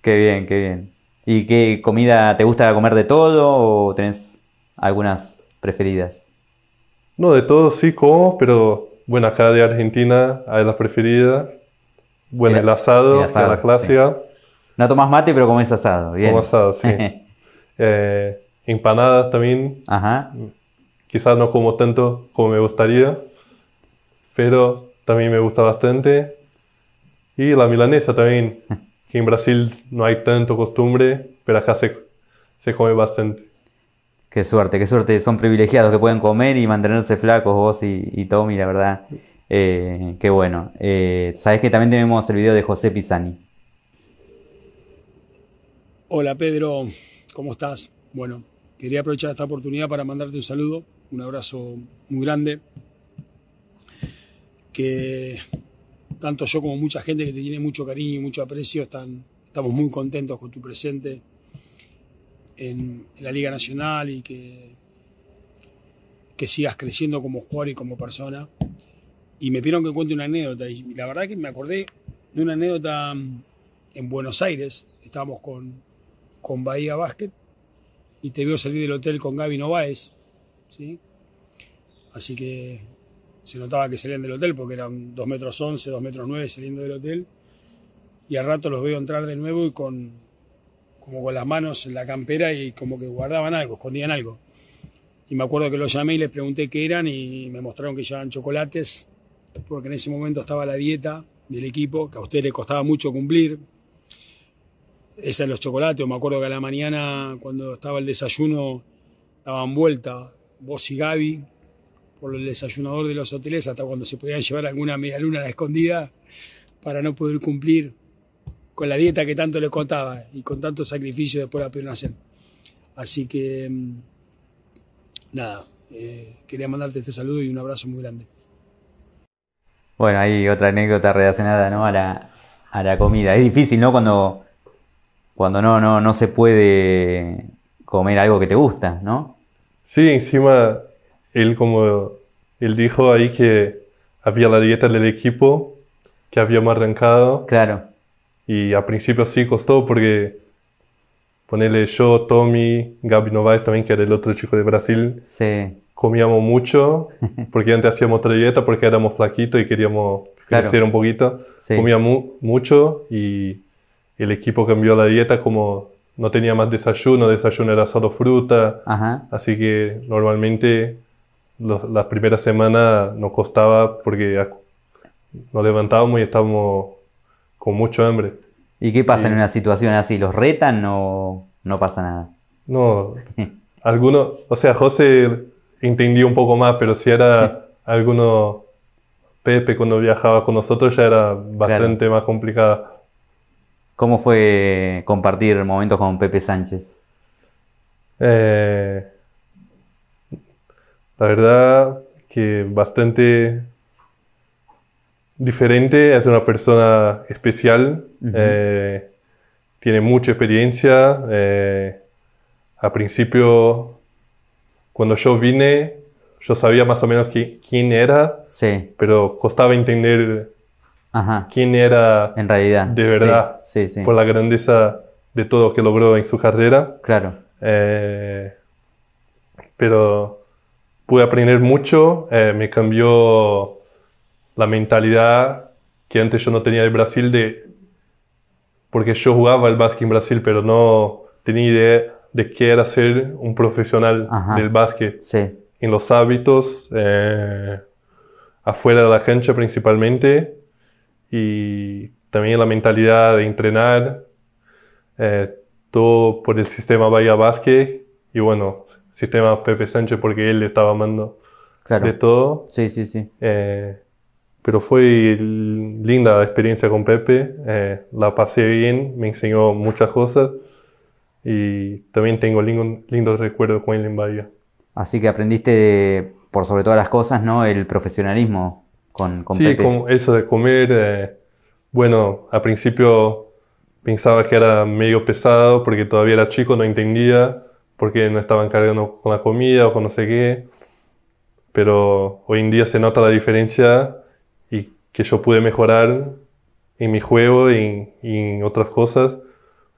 qué bien, qué bien. ¿Y qué comida te gusta comer de todo o tenés algunas preferidas? No, de todo sí como, pero bueno, acá de Argentina hay las preferidas. Bueno, el, asado, la clásica. No tomas mate, pero comes asado. Bien. Como asado, sí. Eh, empanadas también. Ajá. Quizás no como tanto como me gustaría, pero también me gusta bastante. Y la milanesa también, que en Brasil no hay tanto costumbre, pero acá se, se come bastante. Qué suerte, qué suerte. Son privilegiados que pueden comer y mantenerse flacos vos y, Tommy, la verdad. Eh, qué bueno. Eh, sabés Sabes que también tenemos el video de José Pisani. Hola Pedro, ¿cómo estás? Bueno, quería aprovechar esta oportunidad para mandarte un saludo, un abrazo muy grande. Que tanto yo como mucha gente que te tiene mucho cariño y mucho aprecio, estamos muy contentos con tu presente en, la Liga Nacional y que, que sigas creciendo como jugador y como persona. Y me pidieron que cuente una anécdota y la verdad que me acordé de una anécdota mm, en Buenos Aires, estábamos con, Bahía Basket y te veo salir del hotel con Gaby Nováez, ¿sí? Así que se notaba que salían del hotel porque eran 2 metros 11, 2 metros 9 saliendo del hotel. Y al rato los veo entrar de nuevo y con como con las manos en la campera y como que guardaban algo, escondían algo. Y me acuerdo que los llamé y les pregunté qué eran y me mostraron que llevaban chocolates, porque en ese momento estaba la dieta del equipo, que a usted le costaba mucho cumplir. Esa de los chocolates, me acuerdo que a la mañana cuando estaba el desayuno daban vuelta, vos y Gaby, por el desayunador de los hoteles hasta cuando se podían llevar alguna luna a la escondida para no poder cumplir con la dieta que tanto les contaba y con tanto sacrificio después la pudieron Así que, mm, nada, eh, quería mandarte este saludo y un abrazo muy grande. Bueno, hay otra anécdota relacionada a, la, a la comida. Es difícil, ¿no? Cuando, cuando no, no, no se puede comer algo que te gusta, ¿no? Sí, encima él como él dijo ahí que había la dieta del equipo que habíamos arrancado. Claro. Y al principio sí costó porque ponerle yo, Tommy, Gabi Novaes también, que era el otro chico de Brasil. Sí. Comíamos mucho porque antes hacíamos otra dieta porque éramos flaquitos y queríamos crecer un poquito. Sí. Comía mucho y el equipo cambió la dieta como no tenía más desayuno, desayuno era solo fruta. Así que normalmente las primeras semanas nos costaba porque nos levantábamos y estábamos con mucho hambre. ¿Y qué pasa en una situación así? ¿Los retan o no pasa nada? No, algunos, o sea, José entendió un poco más, pero si era alguno, Pepe cuando viajaba con nosotros ya era bastante más complicada. ¿Cómo fue compartir momentos con Pepe Sánchez? Eh, la verdad que bastante diferente, es una persona especial, eh, tiene mucha experiencia. Eh, a principio, cuando yo vine, yo sabía más o menos quién era, sí. pero costaba entender Ajá. quién era en realidad de verdad sí, sí, por la grandeza de todo que logró en su carrera. Claro. Eh, pero pude aprender mucho, eh, me cambió la mentalidad que antes yo no tenía de Brasil, de, porque yo jugaba el básquet en Brasil, pero no tenía idea de qué era ser un profesional del básquet. Sí. En los hábitos, eh, afuera de la cancha principalmente, y también la mentalidad de entrenar, eh, todo por el sistema Bahía Básquet, y bueno, sistema Pepe Sánchez porque él estaba mando de todo. Sí, sí, sí. Eh, pero fue linda la experiencia con Pepe, eh, la pasé bien, me enseñó muchas cosas y también tengo lindos lindo recuerdos con él en Bahía. Así que aprendiste, por sobre todas las cosas, ¿no? El profesionalismo con, con Pepe. Sí, eso de comer. Eh, bueno, al principio pensaba que era medio pesado porque todavía era chico, no entendía porque no estaban cargando con la comida o con no sé qué. Pero hoy en día se nota la diferencia y que yo pude mejorar en mi juego y, en otras cosas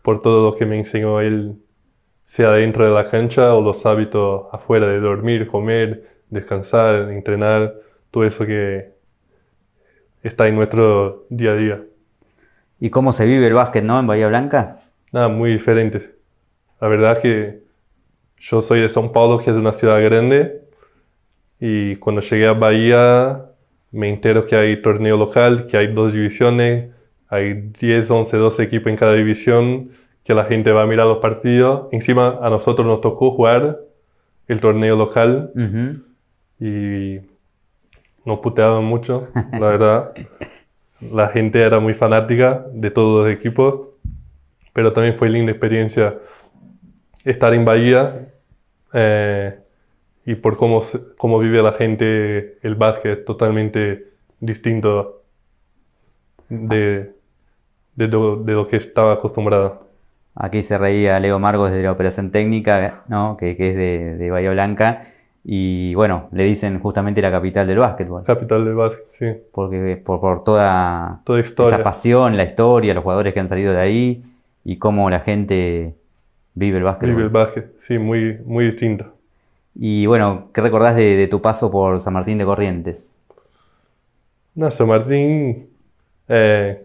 por todo lo que me enseñó él, sea dentro de la cancha o los hábitos afuera de dormir, comer, descansar, entrenar, todo eso que está en nuestro día a día. ¿Y cómo se vive el básquet, no, en Bahía Blanca? Nada, muy diferente. La verdad que yo soy de São Paulo, que es una ciudad grande, y cuando llegué a Bahía me entero que hay torneo local, que hay dos divisiones, hay 10, 11, 12 equipos en cada división, que la gente va a mirar los partidos. Encima a nosotros nos tocó jugar el torneo local y nos puteaban mucho, la verdad. la gente era muy fanática de todos los equipos, pero también fue linda experiencia estar en Bahía eh, y por cómo, cómo vive la gente el básquet totalmente distinto de, lo, que estaba acostumbrado. Aquí se reía Leo Margos de la operación técnica, que, es de, de, Bahía Blanca. Y bueno, le dicen justamente la capital del básquetbol. Capital del básquet, sí. Porque eh, por, por toda, toda esa pasión, la historia, los jugadores que han salido de ahí y cómo la gente Vive el básquet. Vive el básquet, sí, muy, muy distinto. Y bueno, ¿qué recordás de, tu paso por San Martín de Corrientes? No, San Martín eh,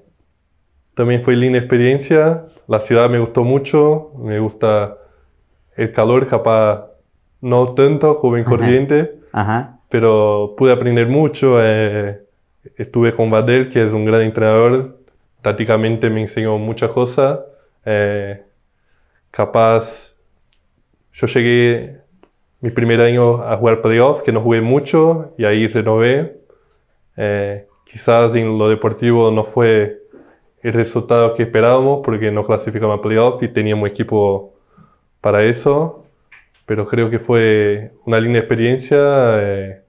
también fue linda experiencia. La ciudad me gustó mucho. Me gusta el calor, capaz no tanto, joven corriente. Pero pude aprender mucho. Eh, estuve con Badel, que es un gran entrenador. Prácticamente me enseñó muchas cosas. Eh, Capaz, yo llegué mi primer año a jugar playoff, que no jugué mucho, y ahí renové. Eh, quizás en lo deportivo no fue el resultado que esperábamos, porque no clasificamos a playoff y teníamos equipo para eso, pero creo que fue una linda experiencia. Eh,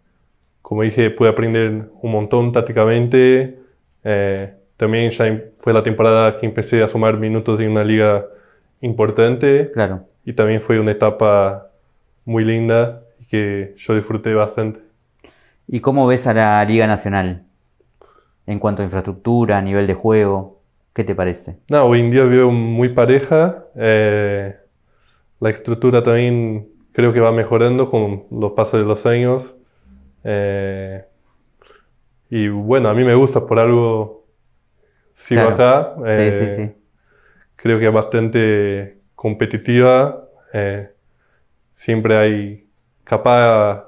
como dije, pude aprender un montón tácticamente. Eh, también ya fue la temporada que empecé a sumar minutos en una liga importante. Claro. Y también fue una etapa muy linda que yo disfruté bastante. ¿Y cómo ves a la Liga Nacional? En cuanto a infraestructura, nivel de juego, ¿qué te parece? No, hoy en día veo muy pareja. Eh, la estructura también creo que va mejorando con los pasos de los años. Eh, y bueno, a mí me gusta, por algo sigo acá. sí, sí, eh, sí creo que es bastante competitiva. Eh, siempre hay, capaz,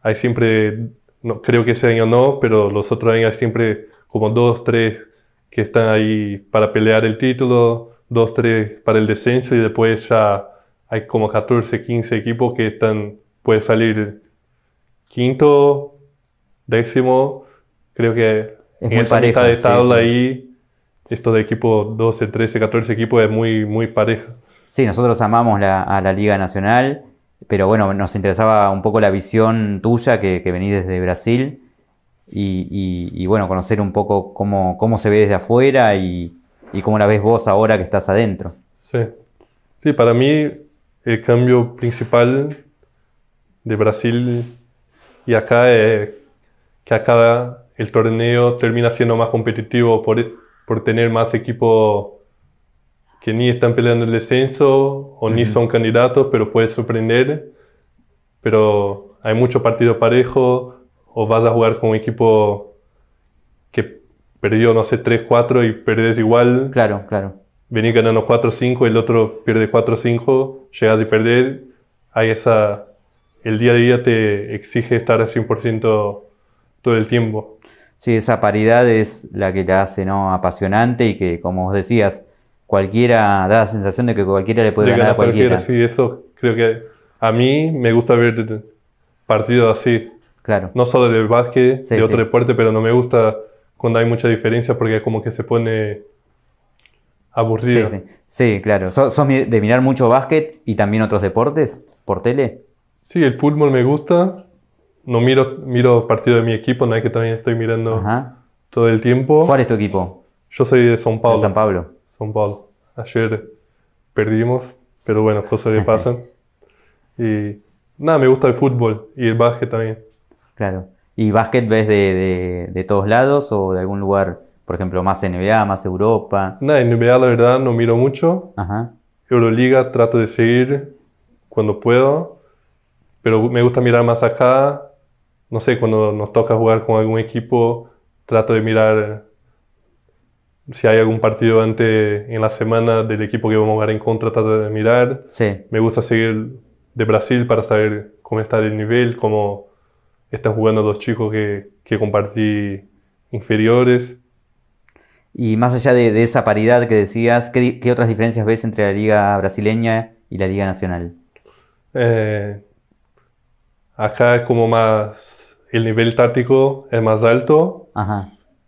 hay siempre, no, creo que ese año no, pero los otros años siempre como dos, tres que están ahí para pelear el título, dos, tres para el descenso y después ya hay como 14, 15 equipos que están, puede salir quinto, décimo, creo que en esa de tabla ahí esto de equipo 12, 13, 14 equipos es muy, muy pareja. Sí, nosotros amamos a la Liga Nacional, pero bueno, nos interesaba un poco la visión tuya que, que venís desde Brasil y, bueno, conocer un poco cómo, cómo se ve desde afuera y, y cómo la ves vos ahora que estás adentro. Sí, sí para mí el cambio principal de Brasil y acá es que acá el torneo termina siendo más competitivo por, por tener más equipo que ni están peleando el descenso o ni son candidatos, pero puedes sorprender. Pero hay mucho partido parejo o vas a jugar con un equipo que perdió, no sé, 3-4 y perdes igual. Claro, claro. Venís ganando 4-5, el otro pierde 4-5, llegas y perder. Hay esa... El día a día te exige estar al 100% todo el tiempo. Sí, esa paridad es la que la hace ¿no? apasionante y que, como vos decías, cualquiera da la sensación de que cualquiera le puede ganar a cualquiera. Sí, eso creo que a mí me gusta ver partidos así. Claro. No solo del básquet, de otro deporte, pero no me gusta cuando hay mucha diferencia porque como que se pone aburrido. Sí, sí. sí claro. ¿Sos, ¿Sos, de mirar mucho básquet y también otros deportes por tele? Sí, el fútbol me gusta, no miro, miro partido de mi equipo, no que también estoy mirando todo el tiempo. ¿Cuál es tu equipo? Yo soy de São Paulo. De San Pablo. São Paulo. Ayer perdimos, pero bueno, cosas que pasan. y nada, me gusta el fútbol y el básquet también. Claro. ¿Y básquet ves de, de, todos lados o de algún lugar, por ejemplo, más NBA, más Europa? nada NBA la verdad no miro mucho. Ajá. Euroliga trato de seguir cuando puedo, pero me gusta mirar más acá no sé, cuando nos toca jugar con algún equipo, trato de mirar si hay algún partido antes en la semana del equipo que vamos a jugar en contra, trato de mirar. Sí. Me gusta seguir de Brasil para saber cómo está el nivel, cómo están jugando los chicos que, que compartí inferiores. Y más allá de, esa paridad que decías, ¿qué, otras diferencias ves entre la liga brasileña y la liga nacional? Eh, acá es como más el nivel táctico es más alto.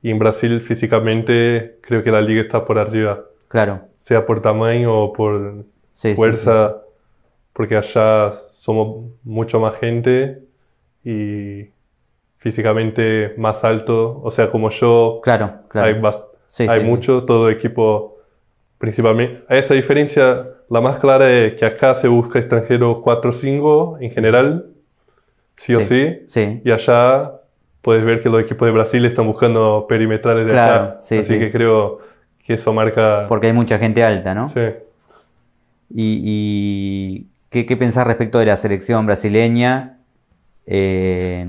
Y en Brasil físicamente creo que la liga está por arriba. Claro. Sea por tamaño o por fuerza. porque allá somos mucho más gente y físicamente más alto. O sea, como yo. Claro, Hay, mucho, todo equipo principalmente. esa diferencia, la más clara es que acá se busca extranjero 4-5 en general sí o sí. sí. Y allá puedes ver que los equipos de Brasil están buscando perimetrales de Así que creo que eso marca. Porque hay mucha gente alta, ¿no? Sí. ¿Y, qué, pensás respecto de la selección brasileña? Eh,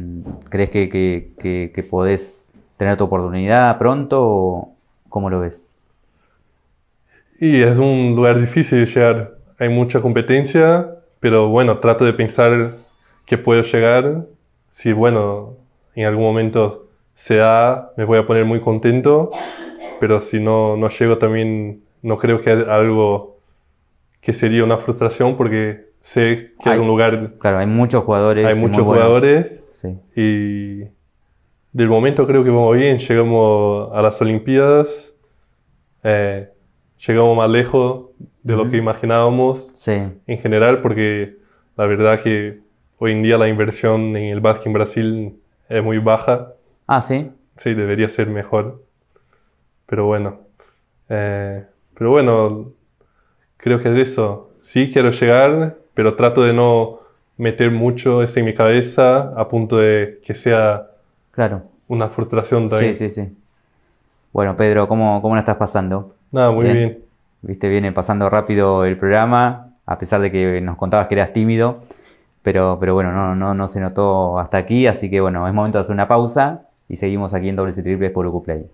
¿Crees que, podés tener tu oportunidad pronto o cómo lo ves? Y es un lugar difícil llegar. Hay mucha competencia, pero bueno, trato de pensar que puedo llegar, si bueno, en algún momento se da, me voy a poner muy contento, pero si no, no llego también, no creo que algo que sería una frustración porque sé que es un lugar... Claro, hay muchos jugadores. Hay muchos jugadores y del momento creo que vamos bien, llegamos a las Olimpiadas, eh, llegamos más lejos de lo que imaginábamos en general porque la verdad que Hoy en día la inversión en el básquet en Brasil es muy baja. Ah, sí. Sí, debería ser mejor. Pero bueno. Eh, pero bueno, creo que es eso. Sí quiero llegar, pero trato de no meter mucho eso en mi cabeza a punto de que sea claro. una frustración también. Sí, sí, sí. Bueno, Pedro, ¿cómo, cómo la estás pasando? Nada, muy bien. Viste, viene pasando rápido el programa, a pesar de que nos contabas que eras tímido. Pero, pero bueno, no, no, no se notó hasta aquí, así que bueno, es momento de hacer una pausa y seguimos aquí en Dobles y Triples por UcuPlay.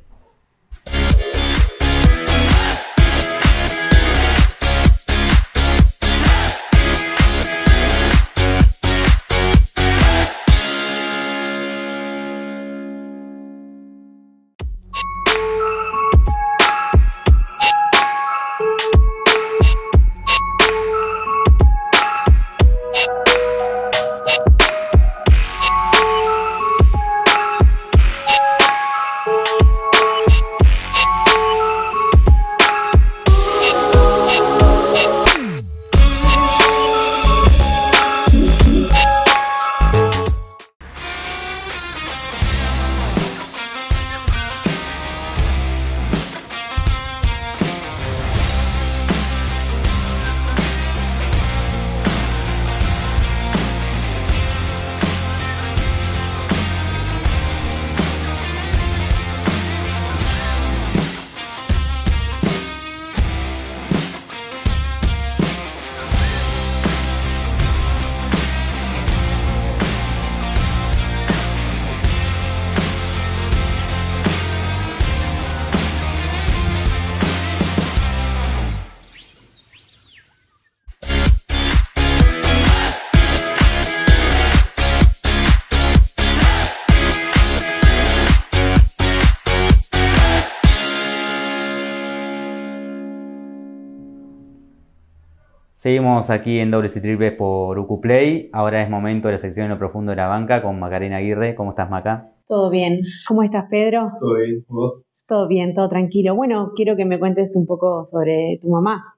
Seguimos aquí en Dobles y Triples por UcuPlay. Ahora es momento de la sección en lo profundo de la banca con Macarena Aguirre. ¿Cómo estás, Maca? Todo bien. ¿Cómo estás, Pedro? Todo bien. ¿Vos? Todo bien, todo tranquilo. Bueno, quiero que me cuentes un poco sobre tu mamá.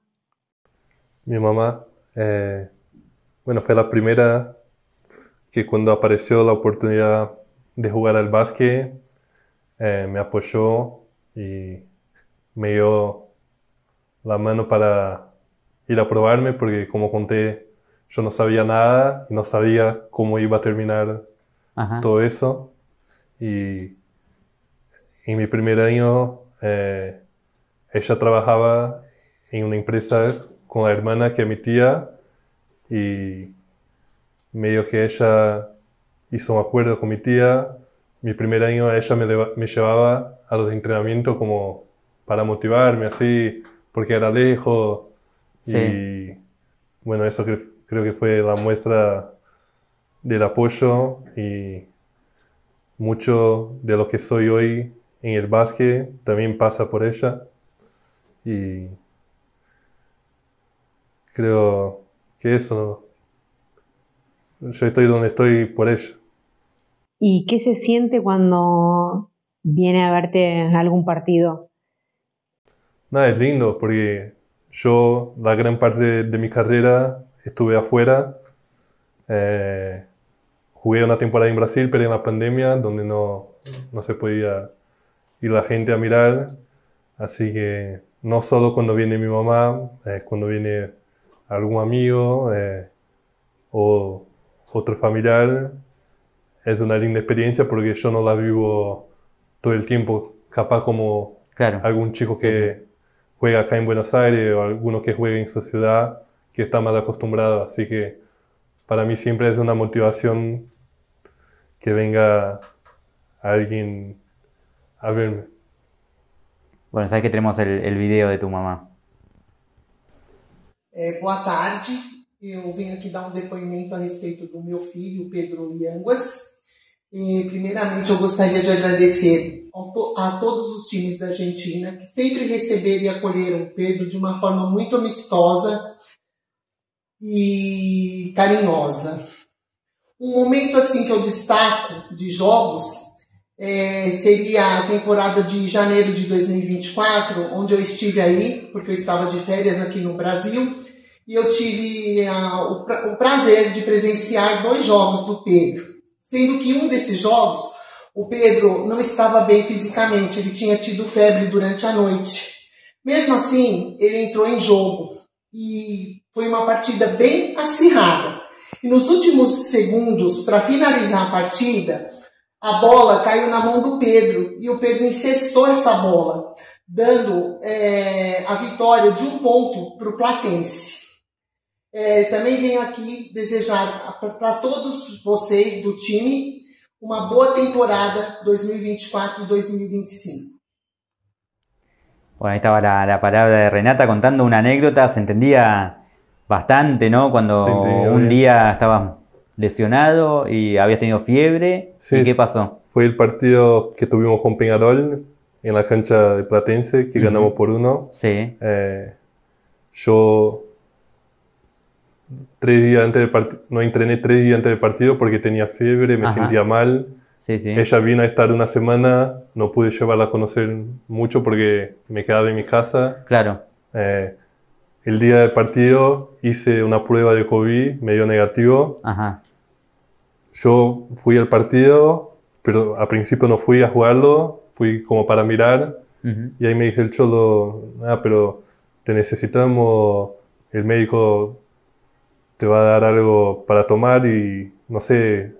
Mi mamá, eh, bueno, fue la primera que cuando apareció la oportunidad de jugar al básquet, eh, me apoyó y me dio la mano para ir a probarme porque como conté, yo no sabía nada, no sabía cómo iba a terminar todo eso. Y en mi primer año eh, ella trabajaba en una empresa con la hermana que es mi tía y medio que ella hizo un acuerdo con mi tía. Mi primer año ella me llevaba a los entrenamientos como para motivarme así, porque era lejos y bueno, eso creo que fue la muestra del apoyo y mucho de lo que soy hoy en el básquet también pasa por ella. Y creo que eso, yo estoy donde estoy por ella. ¿Y qué se siente cuando viene a verte algún partido? Nada, es lindo porque yo la gran parte de, mi carrera estuve afuera. Eh, jugué una temporada en Brasil, pero en la pandemia, donde no, no se podía ir la gente a mirar. Así que no solo cuando viene mi mamá, eh, cuando viene algún amigo eh, o otro familiar, es una linda experiencia porque yo no la vivo todo el tiempo, capaz como algún chico que, juega acá en Buenos Aires o alguno que juega en su ciudad que está mal acostumbrado. Así que para mí siempre es una motivación que venga alguien a verme. Bueno, sabes que tenemos el, video de tu mamá. Buenas eh, boa tarde. Eu venho aqui dar um depoimento a respeito do meu filho, Pedro Lianguas. E, primeiramente, eu gostaria de agradecer to a todos os times da Argentina que sempre receberam e acolheram Pedro de uma forma muito amistosa e carinhosa. Um momento assim que eu destaco de jogos é, seria a temporada de janeiro de 2024, onde eu estive aí, porque eu estava de férias aqui no Brasil, e eu tive a, o, pra o prazer de presenciar dois jogos do Pedro Sendo que um desses jogos, o Pedro não estava bem fisicamente, ele tinha tido febre durante a noite. Mesmo assim, ele entrou em jogo e foi uma partida bem acirrada. E nos últimos segundos, para finalizar a partida, a bola caiu na mão do Pedro e o Pedro incestou essa bola, dando é, a vitória de um ponto para o Platense. Eh, También vengo aquí aqui desear para todos vocês del equipo una buena temporada 2024 2025. E e e bueno, ahí estaba la, la, palabra de Renata contando una anécdota, se entendía bastante, ¿no? Cuando un día estabas lesionado y habías tenido fiebre. Sí, ¿Y qué pasó? Fue el partido que tuvimos con Peñarol en la cancha de Platense, que ganamos por uno. Sí. Eh, yo tres días antes del partido, no entrené tres días antes del partido porque tenía fiebre, me sentía mal. Ella vino a estar una semana, no pude llevarla a conocer mucho porque me quedaba en mi casa. Claro. Eh, el día del partido hice una prueba de COVID, me dio negativo. Yo fui al partido, pero al principio no fui a jugarlo, fui como para mirar. Y ahí me dije el cholo, ah, pero te necesitamos, el médico te va a dar algo para tomar y, no sé,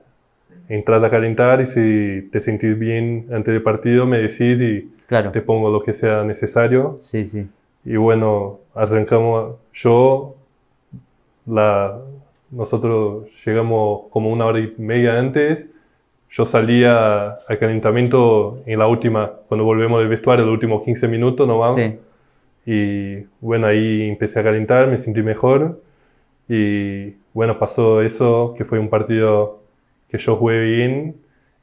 entras a calentar y si te sentís bien antes del partido me decís y te pongo lo que sea necesario. Sí, sí. Y bueno, arrancamos, yo, la, nosotros llegamos como una hora y media antes, yo salía al calentamiento en la última, cuando volvemos del vestuario, los últimos 15 minutos, no vamos. Sí. Y bueno, ahí empecé a calentar, me sentí mejor y bueno, pasó eso, que fue un partido que yo jugué bien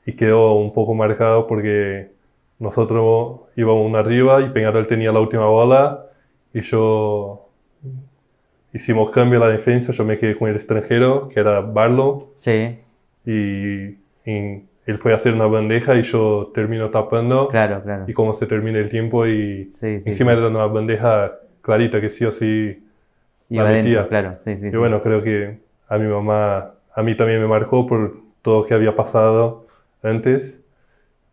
y quedó un poco marcado porque nosotros íbamos arriba y Peñarol tenía la última bola y yo hicimos cambio a la defensa, yo me quedé con el extranjero, que era barlo Sí. Y, él fue a hacer una bandeja y yo termino tapando. Claro, claro. Y como se termina el tiempo y encima era una bandeja clarita que sí o sí claro, Y bueno, creo que a mi mamá, a mí también me marcó por todo lo que había pasado antes.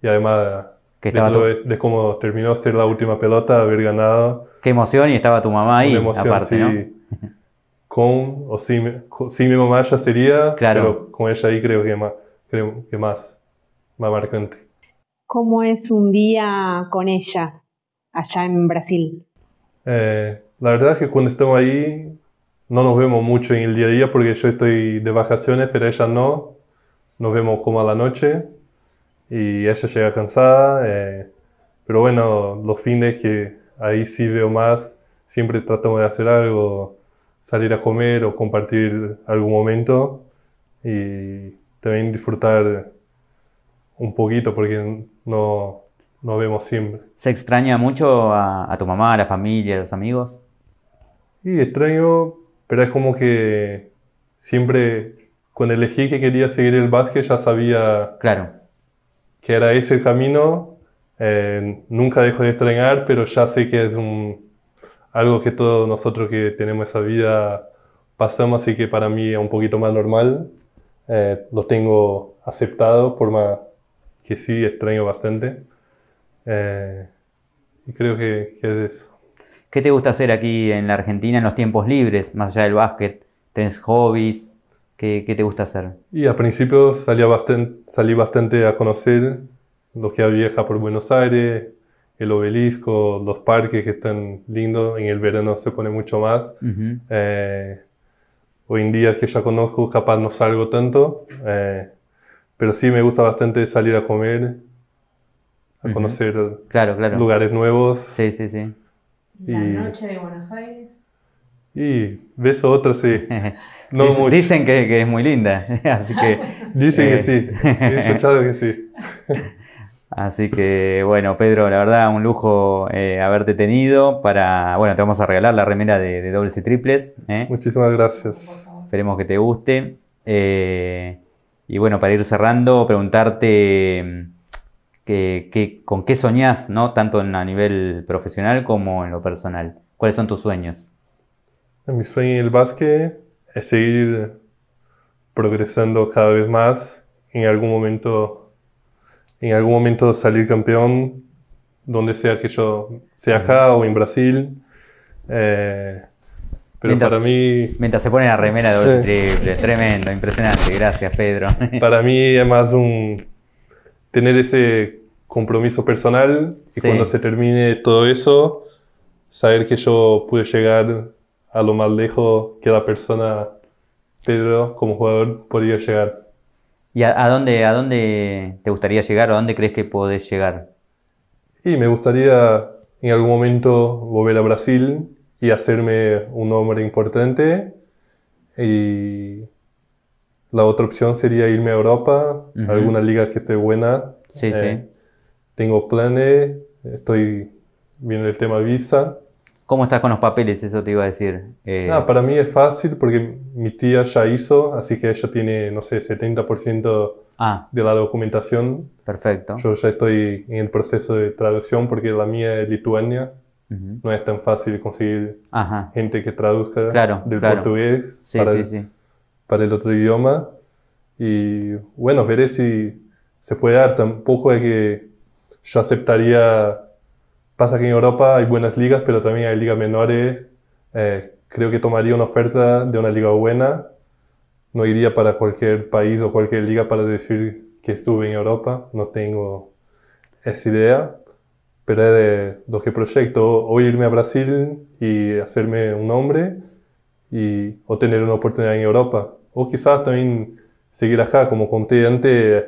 Y además, que estaba de, cómo terminó ser la última pelota, haber ganado. Qué emoción, y estaba tu mamá ahí, aparte, aparte, sí. Con o sin, mi mamá ya sería, claro. pero con ella ahí creo que más, creo que más, más marcante. ¿Cómo es un día con ella allá en Brasil? Eh, la verdad es que cuando estamos ahí no nos vemos mucho en el día a día porque yo estoy de vacaciones, pero ella no. Nos vemos como a la noche y ella llega cansada. Eh, pero bueno, los fines que ahí sí veo más, siempre tratamos de hacer algo, salir a comer o compartir algún momento y también disfrutar un poquito porque no, no vemos siempre. ¿Se extraña mucho a, a tu mamá, a la familia, a los amigos? Sí, extraño, pero es como que siempre cuando elegí que quería seguir el básquet ya sabía claro. que era ese el camino. Eh, nunca dejo de extrañar, pero ya sé que es un, algo que todos nosotros que tenemos esa vida pasamos, así que para mí es un poquito más normal. Eh, lo tengo aceptado, por más que sí extraño bastante. Eh, y creo que es eso. ¿Qué te gusta hacer aquí en la Argentina en los tiempos libres, más allá del básquet? ¿Tenés hobbies? ¿Qué, te gusta hacer? Y al principio salía bastante, salí bastante a conocer lo que acá por Buenos Aires, el obelisco, los parques que están lindos. En el verano se pone mucho más. Eh, hoy en día que ya conozco, capaz no salgo tanto. Eh, pero sí me gusta bastante salir a comer, a conocer lugares nuevos. Sí, sí, sí. La noche de Buenos Aires. Y beso otra, sí. No dicen, que, es muy linda, así que... dicen que eh, sí, he escuchado que sí. Así que bueno, Pedro, la verdad, un lujo eh, haberte tenido para, bueno, te vamos a regalar la remera de, dobles y triples. ¿eh? Muchísimas gracias. Esperemos que te guste. y bueno, para ir cerrando, preguntarte que, con qué soñás, ¿no? Tanto a nivel profesional como en lo personal. ¿Cuáles son tus sueños? Mi sueño en el básquet es seguir progresando cada vez más. En algún momento, en algún momento salir campeón, donde sea que yo, sea acá o en Brasil. Eh, pero para mí. Mientras se pone la remera de triple, tremendo, impresionante. Gracias, Pedro. Para mí es más un, tener ese compromiso personal y cuando se termine todo eso, saber que yo pude llegar a lo más lejos que la persona, Pedro, como jugador, podía llegar. ¿Y a, dónde, a dónde te gustaría llegar o a dónde crees que podés llegar? Y me gustaría en algún momento volver a Brasil y hacerme un hombre importante y la otra opción sería irme a Europa, alguna liga que esté buena. Sí, eh, sí. Tengo planes, estoy viendo el tema visa. ¿Cómo estás con los papeles? Eso te iba a decir. Eh. Ah, para mí es fácil porque mi tía ya hizo, así que ella tiene, no sé, 70% ah. de la documentación. Perfecto. Yo ya estoy en el proceso de traducción porque la mía es Lituania. No es tan fácil conseguir gente que traduzca claro, del portugués sí, sí, sí para el otro idioma. Y bueno, veré si se puede dar. Tampoco es que yo aceptaría. Pasa que en Europa hay buenas ligas, pero también hay ligas menores. Eh, creo que tomaría una oferta de una liga buena. No iría para cualquier país o cualquier liga para decir que estuve en Europa. No tengo esa idea. Pero es de lo que proyecto. O irme a Brasil y hacerme un nombre y, o tener una oportunidad en Europa. O quizás también seguir acá, como conté antes,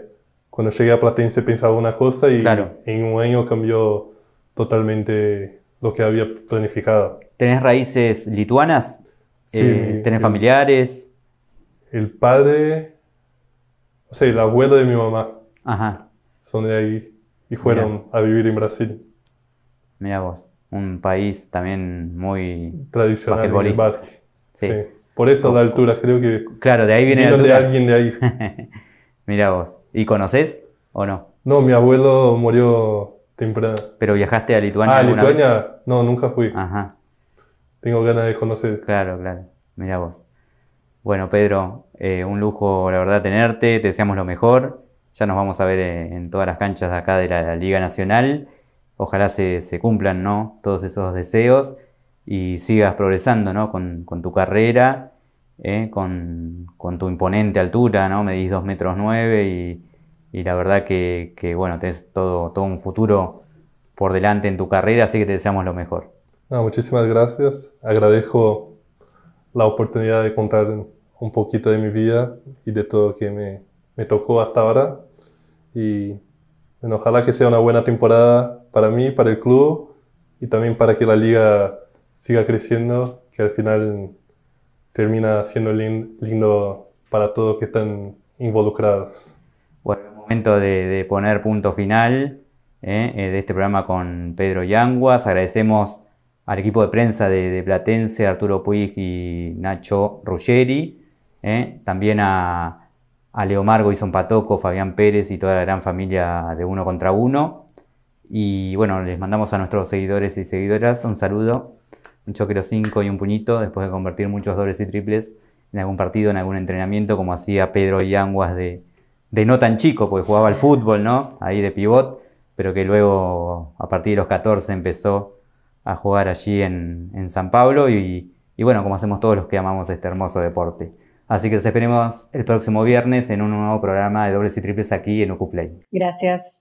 cuando llegué a Platense pensaba una cosa y en un año cambió totalmente lo que había planificado. ¿Tenés raíces lituanas? Sí, eh, ¿Tenés familiares? El padre, o sea, el abuelo de mi mamá. Ajá. Son de ahí y fueron a vivir en Brasil. Mira vos, un país también muy tradicional. sí. Por eso de altura, creo que. Claro, de ahí viene la altura. alguien de ahí. Mira vos. ¿Y conoces o no? No, mi abuelo murió temprano. ¿Pero viajaste a Lituania? Ah, Lituania, no, nunca fui. Ajá. Tengo ganas de conocer. Claro, claro. Mira vos. Bueno, Pedro, eh, un lujo, la verdad, tenerte. Te deseamos lo mejor. Ya nos vamos a ver eh, en todas las canchas de acá de la Liga Nacional. Ojalá se, se cumplan, ¿no? Todos esos deseos y sigas progresando con, tu carrera, ¿eh? con, tu imponente altura, ¿no? medís 2 metros 9 y, y la verdad que, que, bueno, tenés todo, todo un futuro por delante en tu carrera, así que te deseamos lo mejor. muchísimas gracias, agradezco la oportunidad de contar un poquito de mi vida y de todo lo que me, tocó hasta ahora y ojalá que sea una buena temporada para mí, para el club y también para que la liga siga creciendo, que al final termina siendo lindo para todos que están involucrados. Bueno, el momento de, poner punto final eh, eh, de este programa con Pedro Yanguas. Agradecemos al equipo de prensa de, Platense, Arturo Puig y Nacho Ruggeri. Eh, también a, a Leomar Goizón Patoco, Fabián Pérez y toda la gran familia de Uno contra Uno. Y bueno, les mandamos a nuestros seguidores y seguidoras un saludo un los 5 y un puñito después de convertir muchos dobles y triples en algún partido, en algún entrenamiento, como hacía Pedro Yanguas de, de no tan chico, porque jugaba al fútbol, ¿no? Ahí de pivot, pero que luego a partir de los 14 empezó a jugar allí en, San Pablo y, bueno, como hacemos todos los que amamos este hermoso deporte. Así que los esperemos el próximo viernes en un nuevo programa de dobles y triples aquí en UcuPlay. Gracias.